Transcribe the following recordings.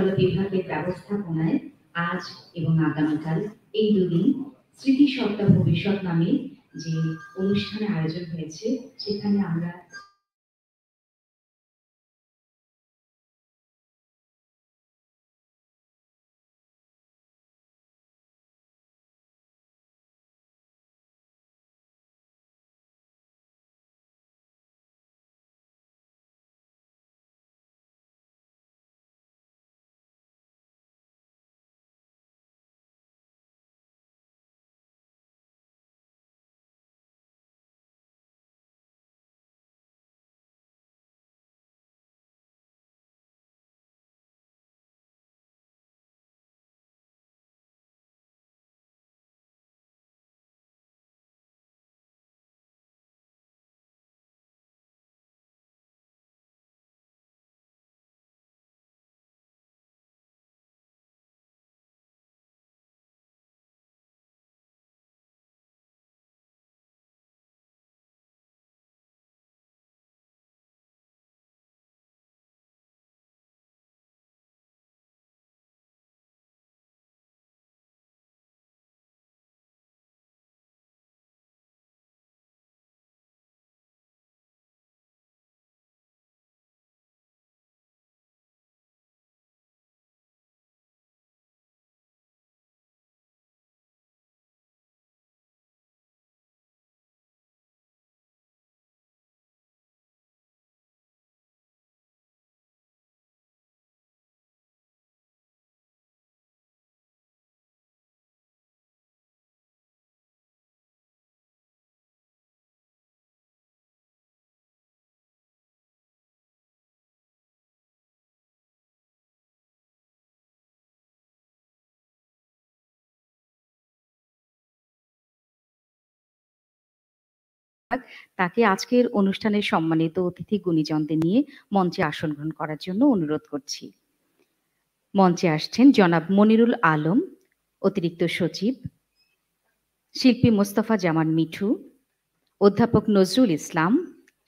সকল বিভাগের ব্যবস্থাপনায় আজ এবং আগামীকাল এই দুদিন স্মৃতি সপ্তাহ ভবিষ্যৎ নামে যে অনুষ্ঠানের আয়োজন হয়েছে সেখানে আমরা তাকে আজকের অনুষ্ঠানের সম্মানিত অতিথি গুণীজনদের নিয়ে মঞ্চে আসন গ্রহণ করার জন্য অনুরোধ করছি মঞ্চে আসছেন জনাব মনিরুল আলম অতিরিক্ত সচিব শিল্পী মোস্তফা জামান মিঠু অধ্যাপক নজরুল ইসলাম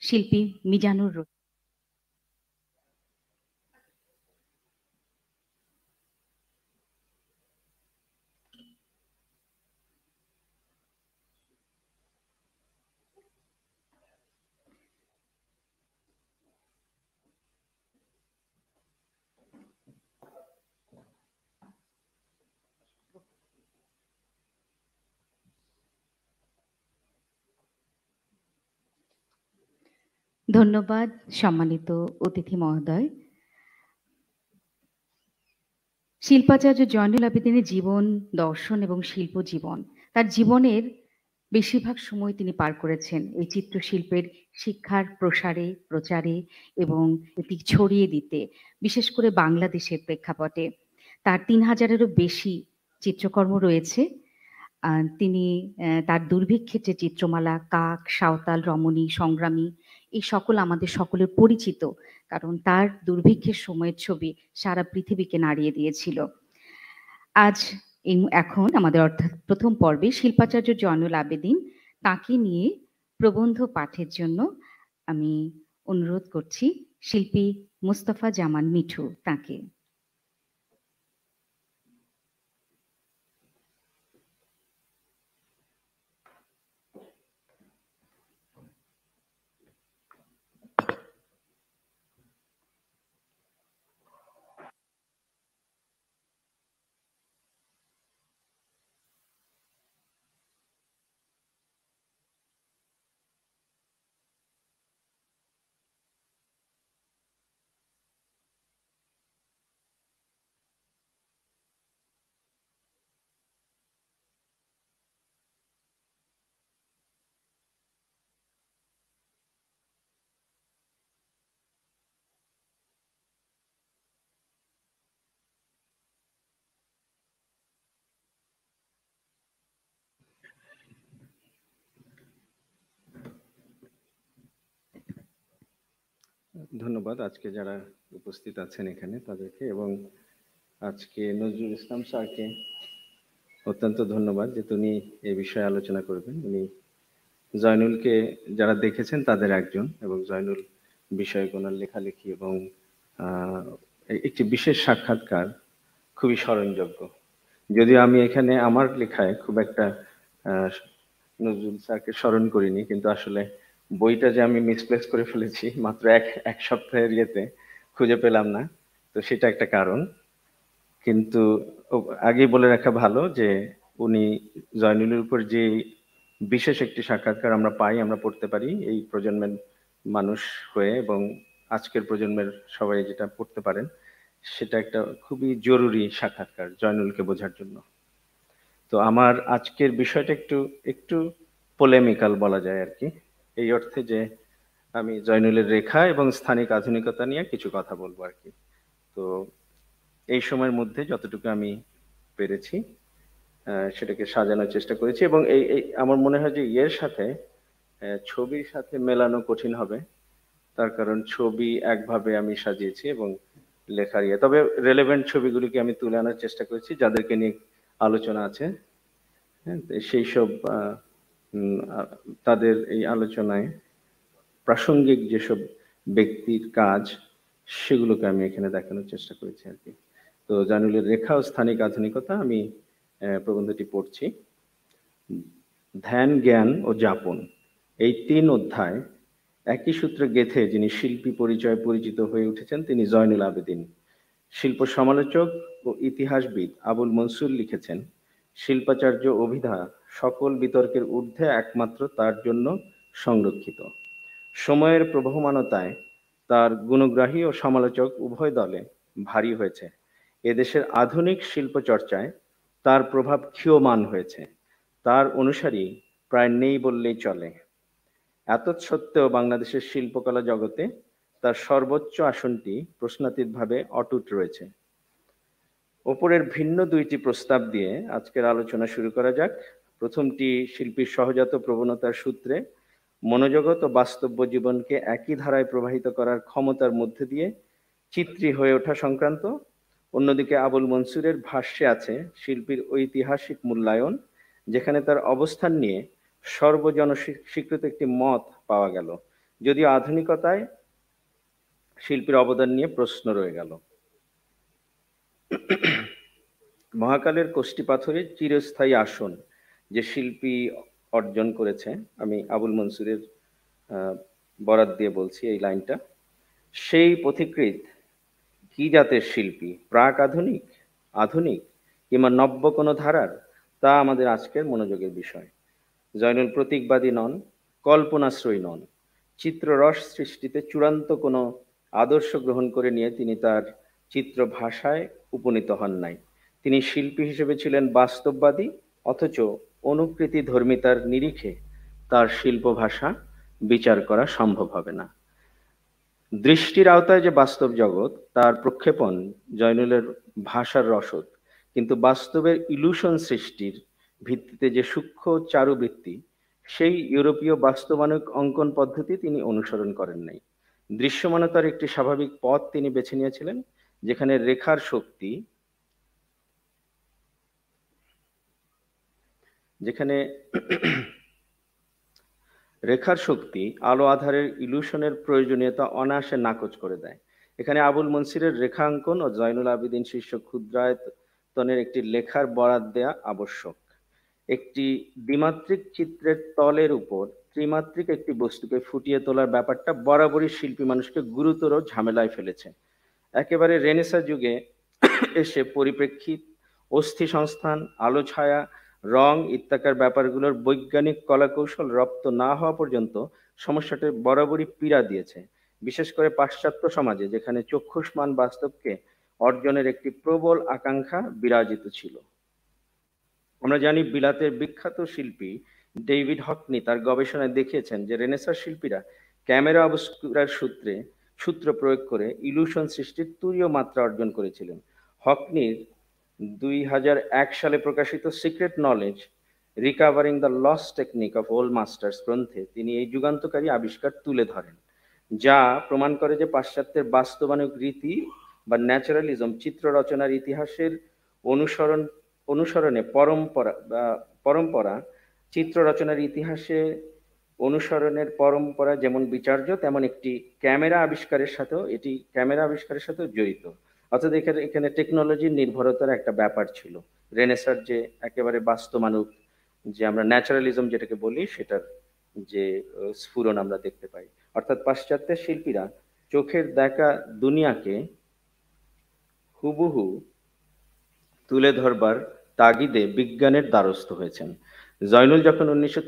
শিল্পী মিজানুর ধন্যবাদ সম্মানিত অতিথি মহোদয় শিল্পাচার্য জয়নুল আবেদিনের জীবন দর্শন এবং শিল্প জীবন তার জীবনের বেশিরভাগ সময় তিনি পার করেছেন এই চিত্রশিল্পের শিক্ষার প্রসারে প্রচারে এবং এটি ছড়িয়ে দিতে বিশেষ করে বাংলাদেশের প্রেক্ষাপটে তার তিন হাজারেরও বেশি চিত্রকর্ম রয়েছে তিনি তার দুর্ভিক্ষের যে চিত্রমালা কাক সাঁওতাল রমণী সংগ্রামী এই সকল আমাদের সকলের পরিচিত কারণ তার দুর্ভিক্ষের সময়ের ছবি সারা পৃথিবীকে নাড়িয়ে দিয়েছিল আজ এখন আমাদের অর্থাৎ প্রথম পর্বে শিল্পাচার্য জয়নুল আবেদিন তাকে নিয়ে প্রবন্ধ পাঠের জন্য আমি অনুরোধ করছি শিল্পী মুস্তফা জামান মিঠু তাকে ধন্যবাদ আজকে যারা উপস্থিত আছেন এখানে তাদেরকে এবং আজকে নজরুল ইসলাম স্যারকে অত্যন্ত ধন্যবাদ যে তিনি এ বিষয়ে আলোচনা করবেন উনি জয়নুলকে যারা দেখেছেন তাদের একজন এবং জয়নুল বিষয়ে ওনার লেখালেখি এবং একটি বিশেষ সাক্ষাৎকার খুবই স্মরণযোগ্য যদিও আমি এখানে আমার লেখায় খুব একটা নজরুল স্যারকে স্মরণ করিনি কিন্তু আসলে বইটা যে আমি মিসপ্লেস করে ফেলেছি মাত্র এক এক সপ্তাহের ইয়েতে খুঁজে পেলাম না তো সেটা একটা কারণ কিন্তু আগেই বলে রাখা ভালো যে উনি জয়নুলের উপর যে বিশেষ একটি সাক্ষাৎকার আমরা পাই আমরা পড়তে পারি এই প্রজন্মের মানুষ হয়ে এবং আজকের প্রজন্মের সবাই যেটা পড়তে পারেন সেটা একটা খুবই জরুরি সাক্ষাৎকার জয়নুলকে বোঝার জন্য তো আমার আজকের বিষয়টা একটু একটু পোলেমিক্যাল বলা যায় আর কি এই অর্থে যে আমি জয়নুলের রেখা এবং স্থানিক আধুনিকতা নিয়ে কিছু কথা বলবো আর কি তো এই সময়ের মধ্যে যতটুকু আমি পেরেছি সেটাকে সাজানোর চেষ্টা করেছি এবং এই আমার মনে হয় যে ইয়ের সাথে ছবির সাথে মেলানো কঠিন হবে তার কারণ ছবি একভাবে আমি সাজিয়েছি এবং লেখার ইয়ে তবে রেলেভেন্ট ছবিগুলিকে আমি তুলে আনার চেষ্টা করেছি যাদেরকে নিয়ে আলোচনা আছে হ্যাঁ, সেই সব তাদের এই আলোচনায় প্রাসঙ্গিক যেসব ব্যক্তির কাজ সেগুলোকে আমি এখানে দেখানোর চেষ্টা করেছি আর কি তো জানুলের রেখা ও স্থানিক আধুনিকতা আমি প্রবন্ধটি পড়ছি ধ্যান জ্ঞান ও যাপন এই তিন অধ্যায় একই সূত্রে গেথে যিনি শিল্পী পরিচয় পরিচিত হয়ে উঠেছেন তিনি জয়নুল আবেদিন শিল্প সমালোচক ও ইতিহাসবিদ আবুল মনসুর লিখেছেন শিল্পাচার্য অভিধা সকল বিতর্কের ঊর্ধ্বে একমাত্র তার জন্য সংরক্ষিত সময়ের প্রবহমানতায় তার গুণগ্রাহী ও সমালোচক উভয় দলে ভারী হয়েছে এদেশের আধুনিক শিল্প চর্চায় তার প্রভাব ক্ষীয়মান হয়েছে তার অনুসারী প্রায় নেই বললেই চলে এত সত্ত্বেও বাংলাদেশের শিল্পকলা জগতে তার সর্বোচ্চ আসনটি প্রশ্নাতীতভাবে অটুট রয়েছে ওপরের ভিন্ন দুইটি প্রস্তাব দিয়ে আজকের আলোচনা শুরু করা যাক প্রথমটি শিল্পীর সহজাত প্রবণতার সূত্রে মনোজগত ও বাস্তব্য জীবনকে একই ধারায় প্রবাহিত করার ক্ষমতার মধ্যে দিয়ে চিত্রী হয়ে ওঠা সংক্রান্ত অন্যদিকে আবুল মনসুরের ভাষ্যে আছে শিল্পীর ঐতিহাসিক মূল্যায়ন যেখানে তার অবস্থান নিয়ে সর্বজন স্বীকৃত একটি মত পাওয়া গেল যদিও আধুনিকতায় শিল্পীর অবদান নিয়ে প্রশ্ন রয়ে গেল মহাকালের কষ্টি পাথরের চিরস্থায়ী আসন যে শিল্পী অর্জন করেছে আমি আবুল মনসুরের বরাত দিয়ে বলছি এই লাইনটা সেই পথিকৃত কি জাতের শিল্পী প্রাক আধুনিক আধুনিক কিংবা নব্য কোনো ধারার তা আমাদের আজকের মনোযোগের বিষয় জয়নুল প্রতীকবাদী নন কল্পনাশ্রয়ী নন চিত্ররস সৃষ্টিতে চূড়ান্ত কোনো আদর্শ গ্রহণ করে নিয়ে তিনি তার চিত্র ভাষায় উপনীত হন নাই তিনি শিল্পী হিসেবে ছিলেন বাস্তববাদী অথচ অনুকৃতি ধর্মিতার নিরিখে তার শিল্প ভাষা বিচার করা সম্ভব হবে না দৃষ্টির আওতায় যে বাস্তব জগৎ তার প্রক্ষেপণ জয়নুলের ভাষার রসদ কিন্তু বাস্তবের ইলুশন সৃষ্টির ভিত্তিতে যে সূক্ষ্ম চারুবৃত্তি সেই ইউরোপীয় বাস্তবানুক অঙ্কন পদ্ধতি তিনি অনুসরণ করেন নাই দৃশ্যমানতার একটি স্বাভাবিক পথ তিনি বেছে নিয়েছিলেন যেখানে রেখার শক্তি যেখানে রেখার শক্তি আলো আধারের ইলুশনের প্রয়োজনীয়তা অনায়াসে নাকচ করে দেয় এখানে আবুল মনসিরের রেখাঙ্কন ও জয়নুল আবিদিন শীর্ষ ক্ষুদ্রায়তনের একটি লেখার বরাদ দেয়া আবশ্যক একটি দ্বিমাত্রিক চিত্রের তলের উপর ত্রিমাত্রিক একটি বস্তুকে ফুটিয়ে তোলার ব্যাপারটা বরাবরই শিল্পী মানুষকে গুরুতর ঝামেলায় ফেলেছে একেবারে রেনেসা যুগে এসে পরিপ্রেক্ষিত অস্থি সংস্থান আলো ছায়া রং ইত্যাকার ব্যাপারগুলোর বৈজ্ঞানিক কলাকৌশল রপ্ত না হওয়া পর্যন্ত সমস্যাটি বরাবরই পীড়া দিয়েছে বিশেষ করে পাশ্চাত্য সমাজে যেখানে চক্ষুষ্মান বাস্তবকে অর্জনের একটি প্রবল আকাঙ্ক্ষা বিরাজিত ছিল আমরা জানি বিলাতের বিখ্যাত শিল্পী ডেভিড হকনি তার গবেষণায় দেখিয়েছেন যে রেনেসার শিল্পীরা ক্যামেরা অবস্কুরার সূত্রে সূত্র প্রয়োগ করে ইলুশন সৃষ্টির তুরীয় মাত্রা অর্জন করেছিলেন হকনির দুই সালে প্রকাশিত secret knowledge recovering the lost technique of old masters গ্রন্থে তিনি এই যুগান্তকারী আবিষ্কার তুলে ধরেন যা প্রমাণ করে যে পাশ্চাত্যের বাস্তবানুক রীতি বা ন্যাচারালিজম চিত্র রচনার ইতিহাসের অনুসরণ অনুসরণে পরম্পরা বা পরম্পরা চিত্র রচনার ইতিহাসে অনুসরণের পরম্পরা যেমন বিচার্য তেমন একটি ক্যামেরা আবিষ্কারের সাথেও এটি ক্যামেরা আবিষ্কারের সাথেও জড়িত অর্থাৎ এখানে এখানে টেকনোলজির নির্ভরতার একটা ব্যাপার ছিল রেনেসার যে একেবারে বাস্তবানুক যে আমরা ন্যাচারালিজম যেটাকে বলি সেটার যে স্ফুরন আমরা দেখতে পাই অর্থাৎ পাশ্চাত্যের শিল্পীরা চোখের দেখা দুনিয়াকে হুবহু তুলে ধরবার তাগিদে বিজ্ঞানের দ্বারস্থ হয়েছেন জয়নুল যখন উনিশশো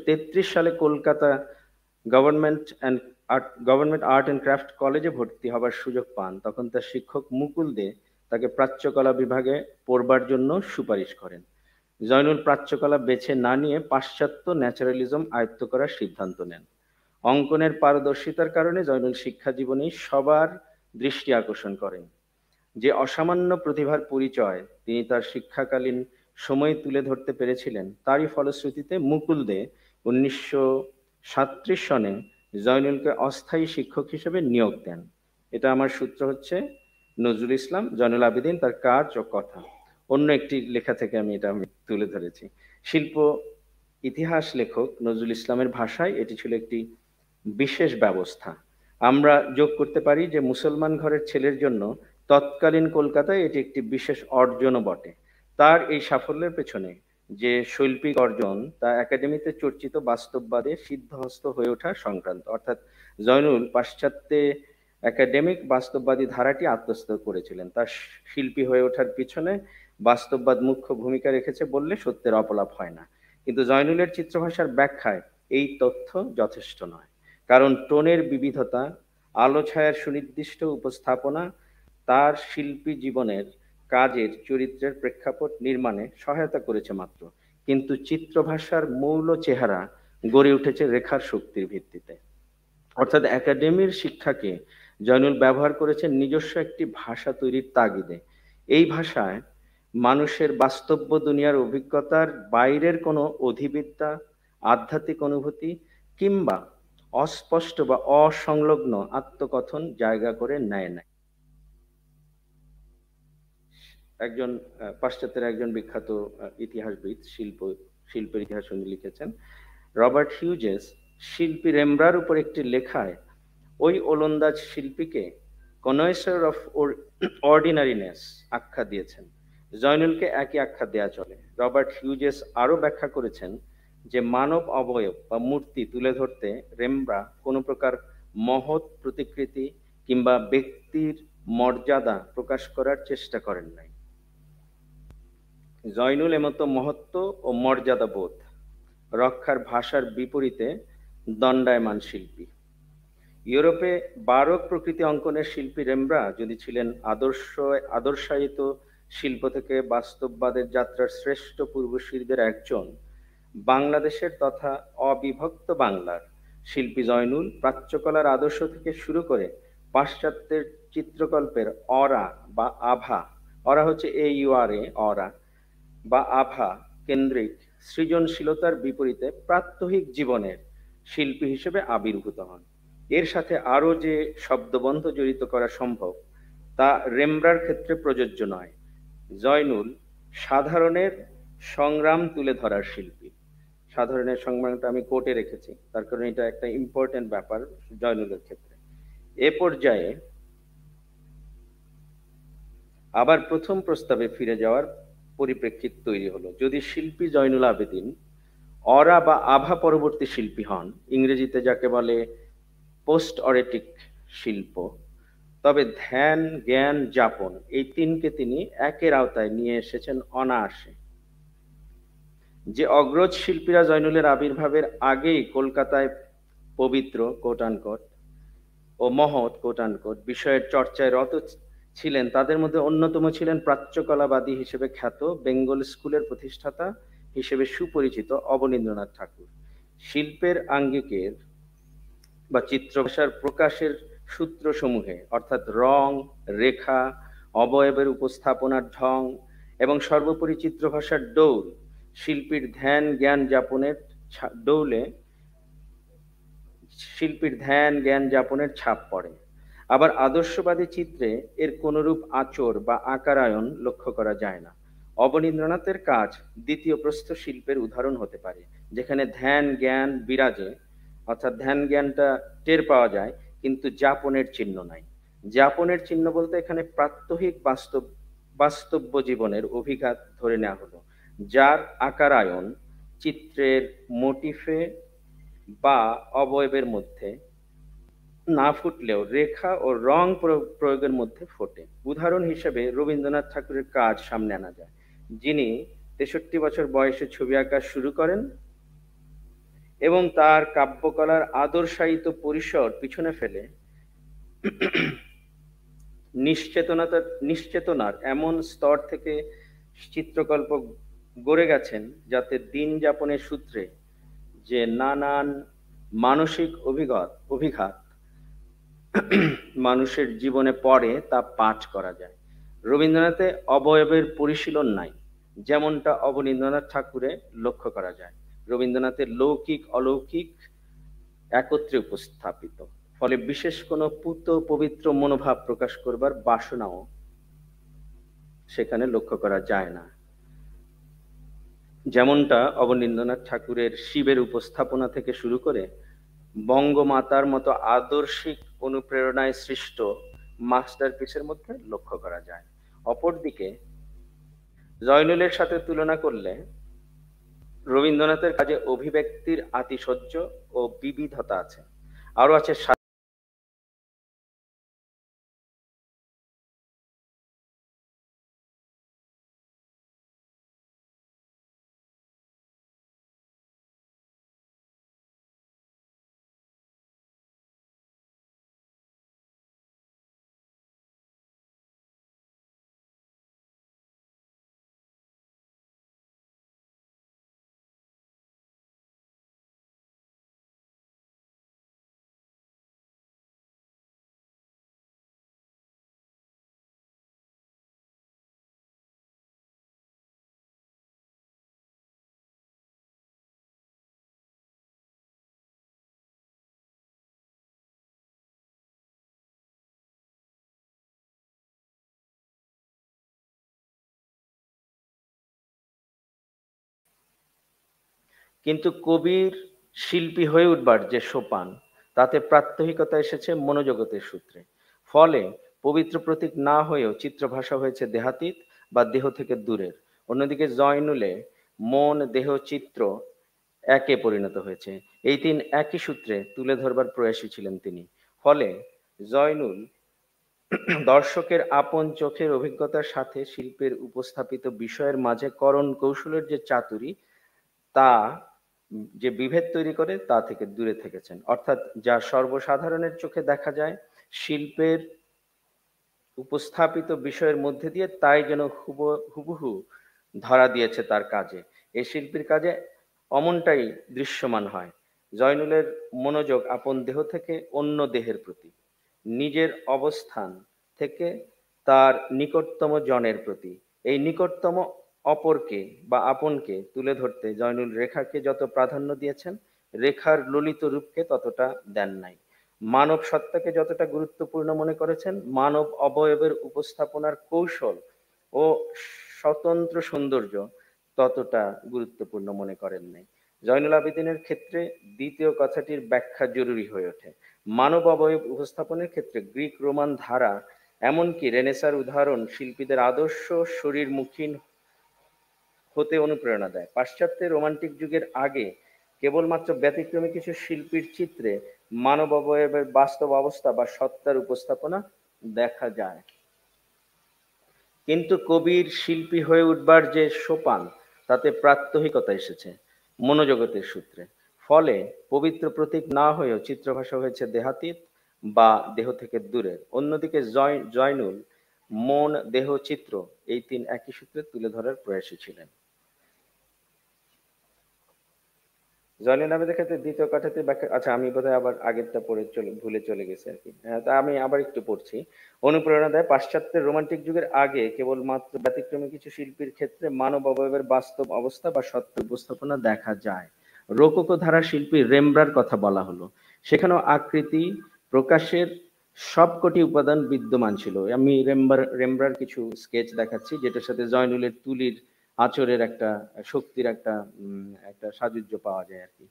সালে Kolkata government and art government art and craft কলেজে ভর্তি হবার সুযোগ পান তখন তার শিক্ষক মুকুল দে তাকে প্রাচ্যকলা বিভাগে পড়বার জন্য সুপারিশ করেন জয়নুল প্রাচ্যকলা বেছে না নিয়ে পাশ্চাত্য ন্যাচারালিজম আয়ত্ত করার সিদ্ধান্ত নেন অঙ্কনের পারদর্শিতার কারণে জয়নুল শিক্ষা জীবনেই সবার দৃষ্টি আকর্ষণ করেন যে অসামান্য প্রতিভার পরিচয় তিনি তার শিক্ষাকালীন সময় তুলে ধরতে পেরেছিলেন তারই ফলশ্রুতিতে মুকুল দে উনিশশো সনে জয়নুলকে অস্থায়ী শিক্ষক হিসেবে নিয়োগ দেন এটা আমার সূত্র হচ্ছে নজরুল ইসলাম জয়নুল আবেদিন তার কাজ ও কথা অন্য একটি লেখা থেকে আমি এটা আমি তুলে ধরেছি শিল্প ইতিহাস লেখক নজরুল ইসলামের ভাষায় এটি ছিল একটি বিশেষ ব্যবস্থা আমরা যোগ করতে পারি যে মুসলমান ঘরের ছেলের জন্য তৎকালীন কলকাতায় এটি একটি বিশেষ অর্জনও বটে তার এই সাফল্যের পেছনে যে শৈল্পিক অর্জন তা একাডেমিতে চর্চিত বাস্তববাদে সিদ্ধহস্ত হয়ে ওঠা সংক্রান্ত অর্থাৎ জয়নুল পাশ্চাত্যে একাডেমিক বাস্তববাদী ধারাটি আত্মস্থ করেছিলেন তার শিল্পী হয়ে ওঠার পিছনে বাস্তববাদ মুখ্য ভূমিকা রেখেছে বললে সত্যের অপলাপ হয় না কিন্তু জয়নুলের চিত্রভাষার ব্যাখ্যায় এই তথ্য যথেষ্ট নয় কারণ টোনের বিবিধতা আলো ছায়ার সুনির্দিষ্ট উপস্থাপনা তার শিল্পী জীবনের কাজের চরিত্রের প্রেক্ষাপট নির্মাণে সহায়তা করেছে মাত্র কিন্তু চিত্রভাষার মৌল চেহারা গড়ে উঠেছে রেখার শক্তির ভিত্তিতে অর্থাৎ একাডেমির শিক্ষাকে জয়নুল ব্যবহার করেছেন নিজস্ব একটি ভাষা তৈরির তাগিদে এই ভাষায় মানুষের বাস্তব্য দুনিয়ার অভিজ্ঞতার বাইরের কোনো অধিবিদ্যা আধ্যাত্মিক অনুভূতি কিংবা অস্পষ্ট বা অসংলগ্ন আত্মকথন জায়গা করে নেয় নাই একজন পাশ্চাত্যের একজন বিখ্যাত ইতিহাসবিদ শিল্প শিল্পের ইতিহাস উনি লিখেছেন রবার্ট হিউজেস শিল্পী রেমরার উপর একটি লেখায় ওই ওলন্দাজ শিল্পীকে কনয়েসার অফ অর্ডিনারিনেস আখ্যা দিয়েছেন জয়নুলকে একই আখ্যা দেয়া চলে রবার্ট হিউজেস আরও ব্যাখ্যা করেছেন যে মানব অবয়ব বা মূর্তি তুলে ধরতে রেমরা কোনো প্রকার মহৎ প্রতিকৃতি কিংবা ব্যক্তির মর্যাদা প্রকাশ করার চেষ্টা করেন নাই জয়নুল মতো মহত্ব ও মর্যাদাবোধ রক্ষার ভাষার বিপরীতে দণ্ডায়মান শিল্পী ইউরোপে বারক প্রকৃতি অঙ্কনের শিল্পী রেমরা যদি ছিলেন আদর্শ আদর্শায়িত শিল্প থেকে বাস্তববাদের যাত্রার শ্রেষ্ঠ পূর্বসূরীদের একজন বাংলাদেশের তথা অবিভক্ত বাংলার শিল্পী জয়নুল প্রাচ্যকলার আদর্শ থেকে শুরু করে পাশ্চাত্যের চিত্রকল্পের অরা বা আভা অরা হচ্ছে এ ইউ আর এ অরা বা আভা কেন্দ্রিক সৃজনশীলতার বিপরীতে প্রাত্যহিক জীবনের শিল্পী হিসেবে আবির্ভূত হন এর সাথে আরও যে শব্দবন্ধ জড়িত করা সম্ভব তা রেমরার ক্ষেত্রে প্রযোজ্য নয় জয়নুল সাধারণের সংগ্রাম তুলে ধরার শিল্পী সাধারণের সংগ্রামটা আমি কোর্টে রেখেছি তার কারণে এটা একটা ইম্পর্টেন্ট ব্যাপার জয়নুলের ক্ষেত্রে এ পর্যায়ে আবার প্রথম প্রস্তাবে ফিরে যাওয়ার পরিপ্রেক্ষিত তৈরি হলো যদি শিল্পী জয়নুল আবেদিন অরা বা আভা পরবর্তী শিল্পী হন ইংরেজিতে যাকে বলে পোস্ট অরেটিক শিল্প তবে ধ্যান জ্ঞান যাপন এই তিনকে তিনি একের আওতায় নিয়ে এসেছেন অনায়াসে যে অগ্রজ শিল্পীরা জয়নুলের আবির্ভাবের আগেই কলকাতায় পবিত্র কোটানকট ও মহৎ কোটানকট বিষয়ের চর্চায় রত ছিলেন তাদের মধ্যে অন্যতম ছিলেন প্রাচ্যকলাবাদী হিসেবে খ্যাত বেঙ্গল স্কুলের প্রতিষ্ঠাতা হিসেবে সুপরিচিত অবনীন্দ্রনাথ ঠাকুর শিল্পের আঙ্গিকের বা চিত্রভাষার প্রকাশের সূত্রসমূহে অর্থাৎ রং রেখা অবয়বের উপস্থাপনার ঢং এবং সর্বোপরি চিত্রভাষার ডৌল শিল্পীর ধ্যান জ্ঞান যাপনের ডৌলে শিল্পীর ধ্যান জ্ঞান যাপনের ছাপ পড়ে আবার আদর্শবাদী চিত্রে এর কোনরূপ আচর বা আকারায়ন লক্ষ্য করা যায় না অবনীন্দ্রনাথের কাজ দ্বিতীয় প্রস্থ শিল্পের উদাহরণ হতে পারে যেখানে ধ্যান জ্ঞান বিরাজে অর্থাৎ ধ্যান জ্ঞানটা টের পাওয়া যায় কিন্তু যাপনের চিহ্ন নাই যাপনের চিহ্ন বলতে এখানে প্রাত্যহিক বাস্তব বাস্তব্য জীবনের অভিঘাত ধরে নেওয়া হলো যার আকারায়ন চিত্রের মোটিফে বা অবয়বের মধ্যে না ফুটলেও রেখা ও রং প্রয়োগের মধ্যে ফোটে উদাহরণ হিসেবে রবীন্দ্রনাথ ঠাকুরের কাজ সামনে আনা যায় যিনি তেষট্টি বছর বয়সে ছবি আঁকা শুরু করেন এবং তার কাব্যকলার আদর্শায়িত পরিসর পিছনে ফেলে নিশ্চেতনতার নিশ্চেতনার এমন স্তর থেকে চিত্রকল্প গড়ে গেছেন যাতে দিন যাপনের সূত্রে যে নানান মানসিক অভিঘাত অভিঘাত মানুষের জীবনে পড়ে তা পাঠ করা যায় রবীন্দ্রনাথে অবয়বের পরিশীলন নাই যেমনটা অবনীন্দ্রনাথ ঠাকুরে লক্ষ্য করা যায় রবীন্দ্রনাথের লৌকিক অলৌকিক একত্রে উপস্থাপিত ফলে বিশেষ কোনো পুত পবিত্র মনোভাব প্রকাশ করবার বাসনাও সেখানে লক্ষ্য করা যায় না যেমনটা অবনীন্দ্রনাথ ঠাকুরের শিবের উপস্থাপনা থেকে শুরু করে বঙ্গমাতার মতো আদর্শিক অনুপ্রেরণায় সৃষ্ট মাস্টার পিসের মধ্যে লক্ষ্য করা যায় অপরদিকে জয়নুলের সাথে তুলনা করলে রবীন্দ্রনাথের কাজে অভিব্যক্তির আতিশয্য ও বিবিধতা আছে আরও আছে কিন্তু কবির শিল্পী হয়ে উঠবার যে সোপান তাতে প্রাত্যহিকতা এসেছে মনোজগতের সূত্রে ফলে পবিত্র প্রতীক না হয়েও চিত্র ভাষা হয়েছে দেহাতীত বা দেহ থেকে দূরের অন্যদিকে জয়নুলে মন দেহ চিত্র একে পরিণত হয়েছে এই তিন একই সূত্রে তুলে ধরবার প্রয়াসী ছিলেন তিনি ফলে জয়নুল দর্শকের আপন চোখের অভিজ্ঞতার সাথে শিল্পের উপস্থাপিত বিষয়ের মাঝে করণ কৌশলের যে চাতুরি তা যে বিভেদ তৈরি করে তা থেকে দূরে থেকেছেন অর্থাৎ যা সর্বসাধারণের চোখে দেখা যায় শিল্পের উপস্থাপিত বিষয়ের মধ্যে দিয়ে তাই যেন হুব হুবহু ধরা দিয়েছে তার কাজে এই শিল্পীর কাজে অমনটাই দৃশ্যমান হয় জয়নুলের মনোযোগ আপন দেহ থেকে অন্য দেহের প্রতি নিজের অবস্থান থেকে তার নিকটতম জনের প্রতি এই নিকটতম অপরকে বা আপনকে তুলে ধরতে জয়নুল রেখাকে যত প্রাধান্য দিয়েছেন রেখার ললিত রূপকে ততটা দেন নাই মানব সত্তাকে যতটা গুরুত্বপূর্ণ মনে করেছেন মানব অবয়বের উপস্থাপনার কৌশল ও স্বতন্ত্র সৌন্দর্য ততটা গুরুত্বপূর্ণ মনে করেন নাই জয়নুল আবেদিনের ক্ষেত্রে দ্বিতীয় কথাটির ব্যাখ্যা জরুরি হয়ে ওঠে মানব অবয়ব উপস্থাপনের ক্ষেত্রে গ্রিক রোমান ধারা এমনকি রেনেসার উদাহরণ শিল্পীদের আদর্শ মুখীন হতে অনুপ্রেরণা দেয় পাশ্চাত্যে রোমান্টিক যুগের আগে কেবলমাত্র ব্যতিক্রমী কিছু শিল্পীর চিত্রে মানব অবয়বের বাস্তব অবস্থা বা সত্তার উপস্থাপনা দেখা যায় কিন্তু কবির শিল্পী হয়ে উঠবার যে সোপান তাতে প্রাত্যহিকতা এসেছে মনোজগতের সূত্রে ফলে পবিত্র প্রতীক না হয়েও চিত্রভাষা হয়েছে দেহাতীত বা দেহ থেকে দূরের অন্যদিকে জয় জয়নুল মন দেহ চিত্র এই তিন একই সূত্রে তুলে ধরার প্রয়াসী ছিলেন জনি নামেদের ক্ষেত্রে দ্বিতীয় কথাতে ব্যাখ্যা আচ্ছা আমি বোধহয় আবার আগেরটা পড়ে চলে ভুলে চলে গেছে আর কি হ্যাঁ তা আমি আবার একটু পড়ছি অনুপ্রেরণা দেয় পাশ্চাত্যের রোমান্টিক যুগের আগে কেবলমাত্র ব্যতিক্রমী কিছু শিল্পীর ক্ষেত্রে মানব অবয়বের বাস্তব অবস্থা বা সত্য উপস্থাপনা দেখা যায় রোকোকো ধারা শিল্পী রেমব্রার কথা বলা হলো সেখানেও আকৃতি প্রকাশের সবকটি উপাদান বিদ্যমান ছিল আমি রেমবার রেমব্রার কিছু স্কেচ দেখাচ্ছি যেটার সাথে জয়নুলের তুলির আচরের একটা শক্তির একটা একটা সাজুজ্য পাওয়া যায় আর কি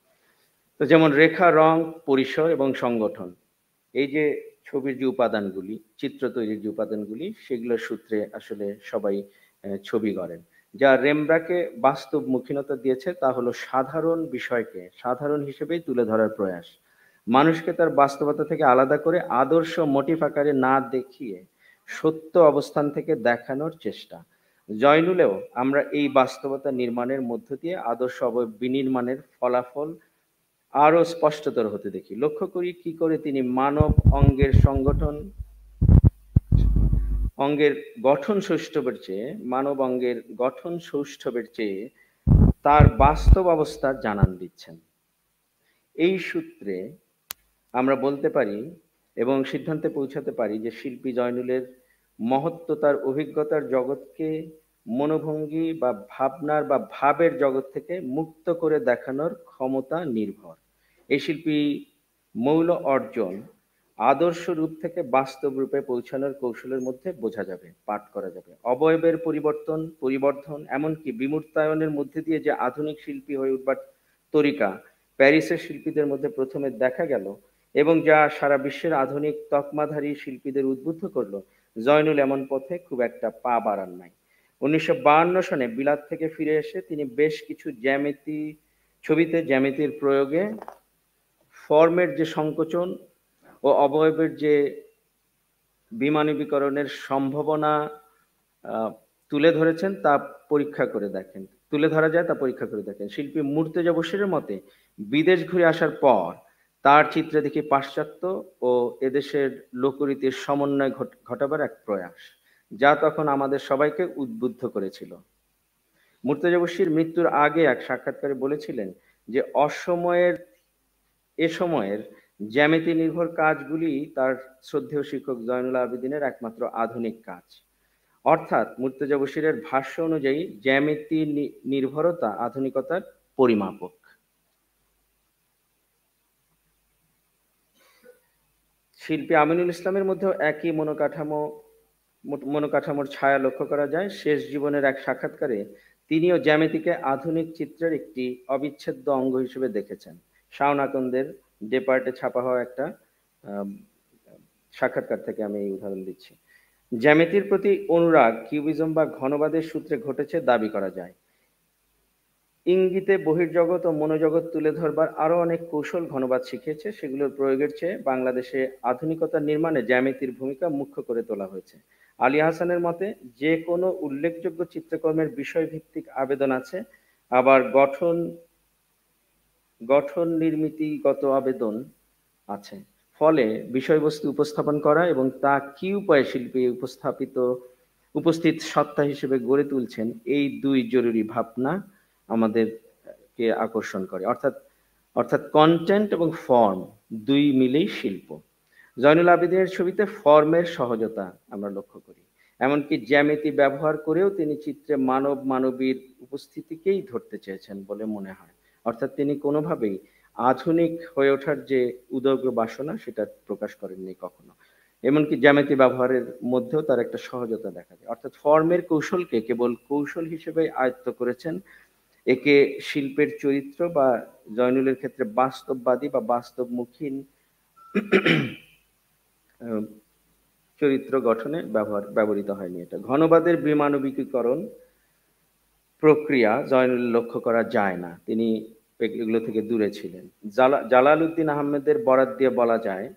তো যেমন রেখা রং পরিসর এবং সংগঠন এই যে ছবির যে উপাদানগুলি চিত্র তৈরির যে উপাদানগুলি সেগুলোর সূত্রে আসলে সবাই ছবি গড়েন যা রেমব্রাকে বাস্তব মুখীনতা দিয়েছে তা হলো সাধারণ বিষয়কে সাধারণ হিসেবেই তুলে ধরার প্রয়াস মানুষকে তার বাস্তবতা থেকে আলাদা করে আদর্শ মোটিফ আকারে না দেখিয়ে সত্য অবস্থান থেকে দেখানোর চেষ্টা জয়নুলেও আমরা এই বাস্তবতা নির্মাণের মধ্য দিয়ে আদর্শ বিনির্মাণের ফলাফল আরও স্পষ্টতর হতে দেখি লক্ষ্য করি কি করে তিনি মানব অঙ্গের সংগঠন অঙ্গের গঠন সৌষ্ঠবের চেয়ে মানব অঙ্গের গঠন সৌষ্ঠবের চেয়ে তার বাস্তব অবস্থা জানান দিচ্ছেন এই সূত্রে আমরা বলতে পারি এবং সিদ্ধান্তে পৌঁছাতে পারি যে শিল্পী জয়নুলের মহত্ব তার অভিজ্ঞতার জগৎকে মনোভঙ্গি বা ভাবনার বা ভাবের জগৎ থেকে মুক্ত করে দেখানোর ক্ষমতা নির্ভর এই শিল্পী মৌল অর্জন আদর্শ রূপ থেকে বাস্তব রূপে পৌঁছানোর কৌশলের মধ্যে বোঝা যাবে পাঠ করা যাবে অবয়বের পরিবর্তন পরিবর্ধন এমনকি বিমূর্তায়নের মধ্যে দিয়ে যে আধুনিক শিল্পী হয়ে উঠবার তরিকা প্যারিসের শিল্পীদের মধ্যে প্রথমে দেখা গেল এবং যা সারা বিশ্বের আধুনিক তকমাধারী শিল্পীদের উদ্বুদ্ধ করলো জয়নুল এমন পথে খুব একটা পা বাড়ান নাই উনিশশো সনে বিলাত থেকে ফিরে এসে তিনি বেশ কিছু জ্যামিতি ছবিতে জ্যামিতির প্রয়োগে ফর্মের যে সংকোচন ও অবয়বের যে বিমানবীকরণের সম্ভাবনা তুলে ধরেছেন তা পরীক্ষা করে দেখেন তুলে ধরা যায় তা পরীক্ষা করে দেখেন শিল্পী মুর্তেজা বসিরের মতে বিদেশ ঘুরে আসার পর তার চিত্রে দেখি পাশ্চাত্য ও এদেশের লোকরীতির সমন্বয় ঘটাবার এক প্রয়াস যা তখন আমাদের সবাইকে উদ্বুদ্ধ করেছিল মুর্তজা মৃত্যুর আগে এক সাক্ষাৎকারে বলেছিলেন যে অসময়ের এ সময়ের জ্যামিতি নির্ভর কাজগুলি তার শ্রদ্ধেয় শিক্ষক জয়নুল আবেদিনের একমাত্র আধুনিক কাজ অর্থাৎ মুর্তজা ভাষ্য অনুযায়ী জ্যামিতি নির্ভরতা আধুনিকতার পরিমাপক শিল্পী আমিনুল ইসলামের মধ্যেও একই মনোকাঠামো মনোকাঠামোর ছায়া লক্ষ্য করা যায় শেষ জীবনের এক সাক্ষাৎকারে তিনিও জ্যামিতিকে আধুনিক চিত্রের একটি অবিচ্ছেদ্য অঙ্গ হিসেবে দেখেছেন শাওনাকন্দের ডেপার্টে ছাপা হওয়া একটা সাক্ষাৎকার থেকে আমি এই উদাহরণ দিচ্ছি জ্যামিতির প্রতি অনুরাগ কিউবিজম বা ঘনবাদের সূত্রে ঘটেছে দাবি করা যায় ইঙ্গিতে বহির্জগৎ ও মনোজগৎ তুলে ধরবার আরও অনেক কৌশল ঘনবাদ শিখিয়েছে সেগুলোর প্রয়োগের চেয়ে বাংলাদেশে আধুনিকতার নির্মাণে জ্যামিতির ভূমিকা মুখ্য করে তোলা হয়েছে আলী হাসানের মতে যে কোনো উল্লেখযোগ্য চিত্রকর্মের বিষয়ভিত্তিক আবেদন আছে আবার গঠন গঠন নির্মিতিগত আবেদন আছে ফলে বিষয়বস্তু উপস্থাপন করা এবং তা কি উপায়ে শিল্পী উপস্থাপিত উপস্থিত সত্তা হিসেবে গড়ে তুলছেন এই দুই জরুরি ভাবনা আমাদেরকে আকর্ষণ করে অর্থাৎ অর্থাৎ কন্টেন্ট এবং ফর্ম দুই মিলেই শিল্প জয়নুল আবিদের ছবিতে ফর্মের সহজতা আমরা লক্ষ্য করি এমনকি জ্যামিতি ব্যবহার করেও তিনি চিত্রে মানব মানবীর উপস্থিতিকেই ধরতে চেয়েছেন বলে মনে হয় অর্থাৎ তিনি কোনোভাবেই আধুনিক হয়ে ওঠার যে উদগ্র বাসনা সেটা প্রকাশ করেননি কখনো এমনকি জ্যামিতি ব্যবহারের মধ্যেও তার একটা সহজতা দেখা যায় অর্থাৎ ফর্মের কৌশলকে কেবল কৌশল হিসেবে আয়ত্ত করেছেন একে শিল্পের চরিত্র বা জয়নুলের ক্ষেত্রে বাস্তববাদী বা বাস্তবমুখী চরিত্র গঠনে ব্যবহার ব্যবহৃত হয়নি এটা ঘনবাদের বিমানবিকীকরণ প্রক্রিয়া জয়নুল লক্ষ্য করা যায় না তিনি এগুলো থেকে দূরে ছিলেন জালাল উদ্দিন আহমেদের বরাত দিয়ে বলা যায়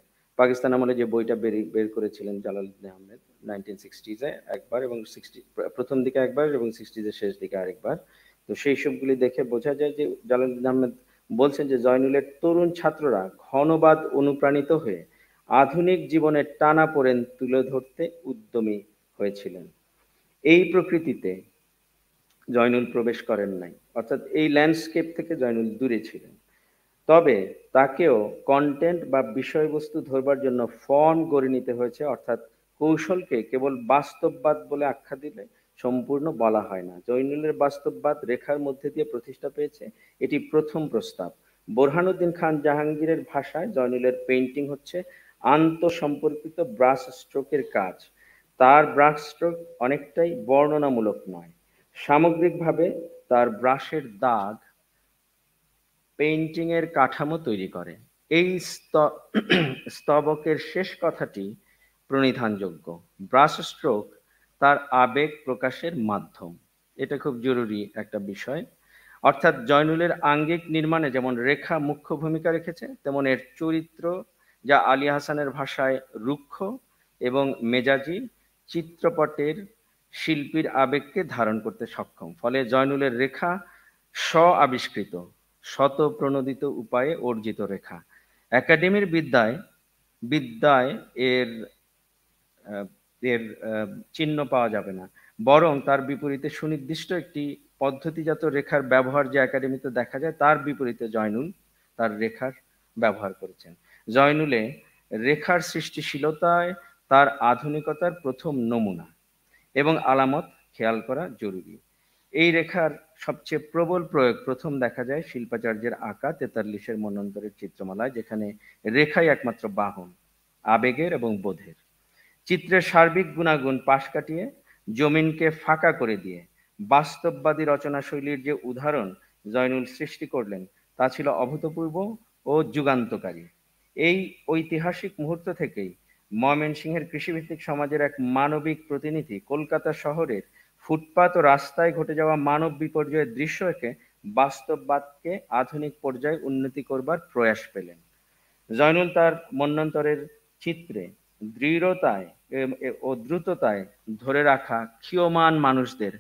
পাকিস্তান আমলে যে বইটা বের বের করেছিলেন জালালউদ্দিন আহমেদ নাইনটিন সিক্সটিজে একবার এবং সিক্সটি প্রথম দিকে একবার এবং সিক্সটিজের শেষ দিকে আরেকবার তো সেই সবগুলি দেখে বোঝা যায় যে জালালুদ্দিন আহমেদ বলছেন যে জয়নুলের তরুণ ছাত্ররা ঘনবাদ অনুপ্রাণিত হয়ে আধুনিক জীবনের টানা পড়েন তুলে ধরতে উদ্যমী হয়েছিলেন এই প্রকৃতিতে জয়নুল প্রবেশ করেন নাই অর্থাৎ এই ল্যান্ডস্কেপ থেকে জয়নুল দূরে ছিলেন তবে তাকেও কন্টেন্ট বা বিষয়বস্তু ধরবার জন্য ফর্ম গড়ে নিতে হয়েছে অর্থাৎ কৌশলকে কেবল বাস্তববাদ বলে আখ্যা দিলে সম্পূর্ণ বলা হয় না জৈনুলের বাস্তববাদ রেখার মধ্যে দিয়ে প্রতিষ্ঠা পেয়েছে এটি প্রথম প্রস্তাব বোরহানুদ্দিন খান জাহাঙ্গীরের ভাষায় জয়নুলের পেন্টিং হচ্ছে আন্তঃসম্পর্কিত ব্রাশ স্ট্রোকের কাজ তার ব্রাশ স্ট্রোক অনেকটাই বর্ণনামূলক নয় সামগ্রিকভাবে তার ব্রাশের দাগ পেন্টিংয়ের কাঠামো তৈরি করে এই স্তবকের শেষ কথাটি প্রণিধানযোগ্য ব্রাশ স্ট্রোক তার আবেগ প্রকাশের মাধ্যম এটা খুব জরুরি একটা বিষয় অর্থাৎ জয়নুলের আঙ্গিক নির্মাণে যেমন রেখা মুখ্য ভূমিকা রেখেছে তেমন এর চরিত্র যা আলী হাসানের ভাষায় রুক্ষ এবং মেজাজি চিত্রপটের শিল্পীর আবেগকে ধারণ করতে সক্ষম ফলে জয়নুলের রেখা স্ব আবিষ্কৃত শতপ্রণোদিত উপায়ে অর্জিত রেখা একাডেমির বিদ্যায় বিদ্যায় এর এর চিহ্ন পাওয়া যাবে না বরং তার বিপরীতে সুনির্দিষ্ট একটি পদ্ধতিজাত রেখার ব্যবহার যে একাডেমিতে দেখা যায় তার বিপরীতে জয়নুল তার রেখার ব্যবহার করেছেন জয়নুলে রেখার সৃষ্টিশীলতায় তার আধুনিকতার প্রথম নমুনা এবং আলামত খেয়াল করা জরুরি এই রেখার সবচেয়ে প্রবল প্রয়োগ প্রথম দেখা যায় শিল্পাচার্যের আঁকা তেতাল্লিশের মনন্তরের চিত্রমালায় যেখানে রেখাই একমাত্র বাহন আবেগের এবং বোধের চিত্রের সার্বিক গুণাগুণ পাশ কাটিয়ে জমিনকে ফাঁকা করে দিয়ে বাস্তববাদী রচনা শৈলীর যে উদাহরণ জয়নুল সৃষ্টি করলেন তা ছিল অভূতপূর্ব ও যুগান্তকারী এই ঐতিহাসিক মুহূর্ত থেকেই ময়মনসিংহের কৃষিভিত্তিক সমাজের এক মানবিক প্রতিনিধি কলকাতা শহরের ফুটপাত ও রাস্তায় ঘটে যাওয়া মানব বিপর্যয়ের দৃশ্যকে বাস্তববাদকে আধুনিক পর্যায়ে উন্নতি করবার প্রয়াস পেলেন জয়নুল তার মন্যন্তরের চিত্রে দৃঢ়তায় ও দ্রুততায় ধরে রাখা ক্ষীয়মান মানুষদের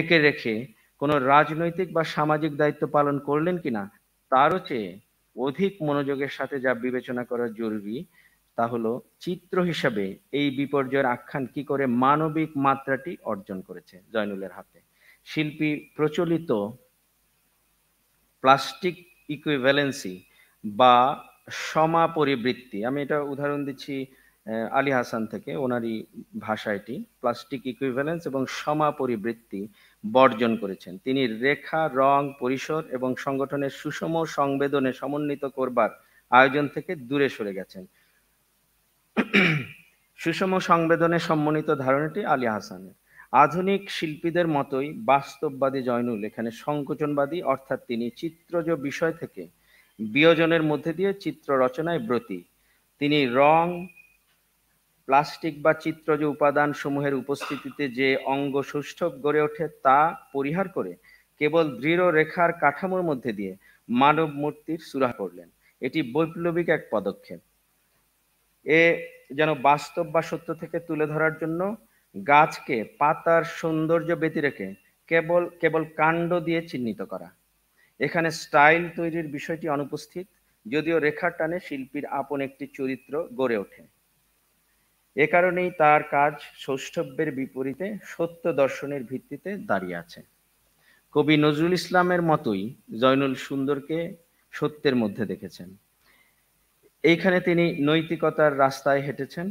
একে রেখে কোনো রাজনৈতিক বা সামাজিক দায়িত্ব পালন করলেন কিনা তারও চেয়ে অধিক মনোযোগের সাথে যা বিবেচনা করা জরুরি তা হলো চিত্র হিসাবে এই বিপর্যয়ের আখ্যান কি করে মানবিক মাত্রাটি অর্জন করেছে জয়নুলের হাতে শিল্পী প্রচলিত প্লাস্টিক ইকুইভ্যালেন্সি বা সমাপরিবৃত্তি আমি এটা উদাহরণ দিচ্ছি আলী হাসান থেকে ওনারই ভাষাটি প্লাস্টিক ইকুইভ্যালেন্স এবং সমাপরিবৃত্তি বর্জন করেছেন তিনি রেখা রং পরিসর এবং সংগঠনের সুষম সংবেদনে সমন্বিত করবার আয়োজন থেকে দূরে সরে গেছেন সুষম সংবেদনে সম্মানিত ধারণাটি আলী হাসানের আধুনিক শিল্পীদের মতোই বাস্তববাদী জয়নুল এখানে সংকোচনবাদী অর্থাৎ তিনি চিত্রজ বিষয় থেকে বিয়োজনের মধ্যে দিয়ে চিত্র রচনায় ব্রতী তিনি রং প্লাস্টিক বা চিত্রজ উপাদান সমূহের উপস্থিতিতে যে অঙ্গ সুষ্ঠব গড়ে ওঠে তা পরিহার করে কেবল দৃঢ় রেখার কাঠামোর মধ্যে দিয়ে মানব মূর্তির সুরাহ করলেন এটি বৈপ্লবিক এক পদক্ষেপ এ যেন বাস্তব বা সত্য থেকে তুলে ধরার জন্য গাছকে পাতার সৌন্দর্য রেখে কেবল কেবল কাণ্ড দিয়ে চিহ্নিত করা এখানে স্টাইল তৈরির বিষয়টি অনুপস্থিত যদিও রেখার টানে শিল্পীর আপন একটি চরিত্র গড়ে ওঠে এ কারণেই তার কাজ সৌষ্ঠব্যের বিপরীতে সত্য দর্শনের ভিত্তিতে দাঁড়িয়ে আছে কবি নজরুল ইসলামের মতোই জয়নুল সুন্দরকে সত্যের মধ্যে দেখেছেন এইখানে তিনি নৈতিকতার রাস্তায় হেঁটেছেন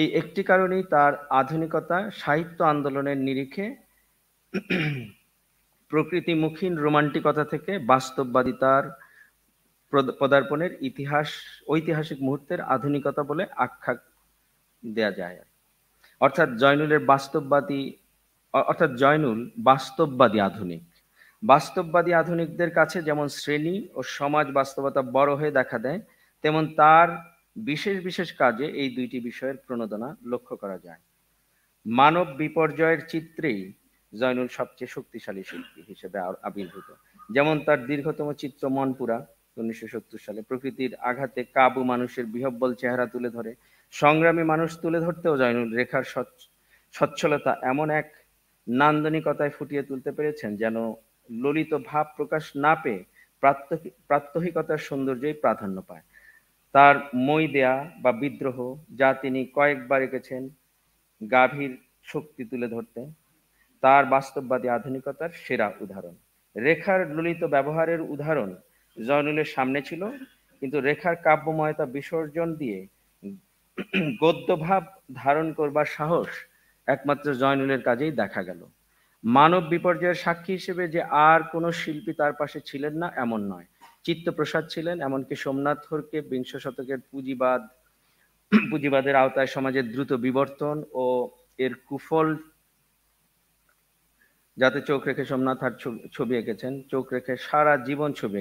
এই একটি কারণেই তার আধুনিকতা সাহিত্য আন্দোলনের নিরিখে প্রকৃতিমুখীন রোমান্টিকতা থেকে বাস্তববাদিতার পদার্পণের ইতিহাস ঐতিহাসিক মুহূর্তের আধুনিকতা বলে আখ্যা দেয়া যায় অর্থাৎ জয়নুলের বাস্তববাদী অর্থাৎ জয়নুল বাস্তববাদী আধুনিক বাস্তববাদী আধুনিকদের কাছে যেমন শ্রেণী ও সমাজ বাস্তবতা বড় হয়ে দেখা দেয় তেমন তার বিশেষ বিশেষ কাজে এই দুইটি বিষয়ের প্রণোদনা লক্ষ্য করা যায় মানব বিপর্যয়ের চিত্রেই জয়নুল সবচেয়ে শক্তিশালী শিল্পী হিসেবে আবির্ভূত যেমন তার দীর্ঘতম চিত্র মনপুরা উনিশশো সালে প্রকৃতির আঘাতে কাবু মানুষের বিহব্বল চেহারা তুলে ধরে সংগ্রামী মানুষ তুলে ধরতেও জয়নুল রেখার সচ্ছলতা এমন এক নান্দনিকতায় ফুটিয়ে তুলতে পেরেছেন যেন ললিত ভাব প্রকাশ না পেয়ে প্রাত্যহিকতার সৌন্দর্যই প্রাধান্য পায় তার মই দেয়া বা বিদ্রোহ যা তিনি কয়েকবার এঁকেছেন গাভীর শক্তি তুলে ধরতে তার বাস্তববাদী আধুনিকতার সেরা উদাহরণ রেখার ললিত ব্যবহারের উদাহরণ জয়নুলের সামনে ছিল কিন্তু রেখার কাব্যময়তা বিসর্জন দিয়ে গদ্যভাব ধারণ করবার সাহস একমাত্র জয়নুলের কাজেই দেখা গেল মানব বিপর্যয়ের সাক্ষী হিসেবে যে আর কোনো শিল্পী তার পাশে ছিলেন না এমন নয় চিত্তপ্রসাদ ছিলেন এমনকি সোমনাথ হরকে বিংশ শতকের পুঁজিবাদ পুঁজিবাদের আওতায় সমাজের দ্রুত বিবর্তন ও এর কুফল যাতে চোখ রেখে সোমনাথ আর ছবি এঁকেছেন চোখ রেখে সারা জীবন ছবি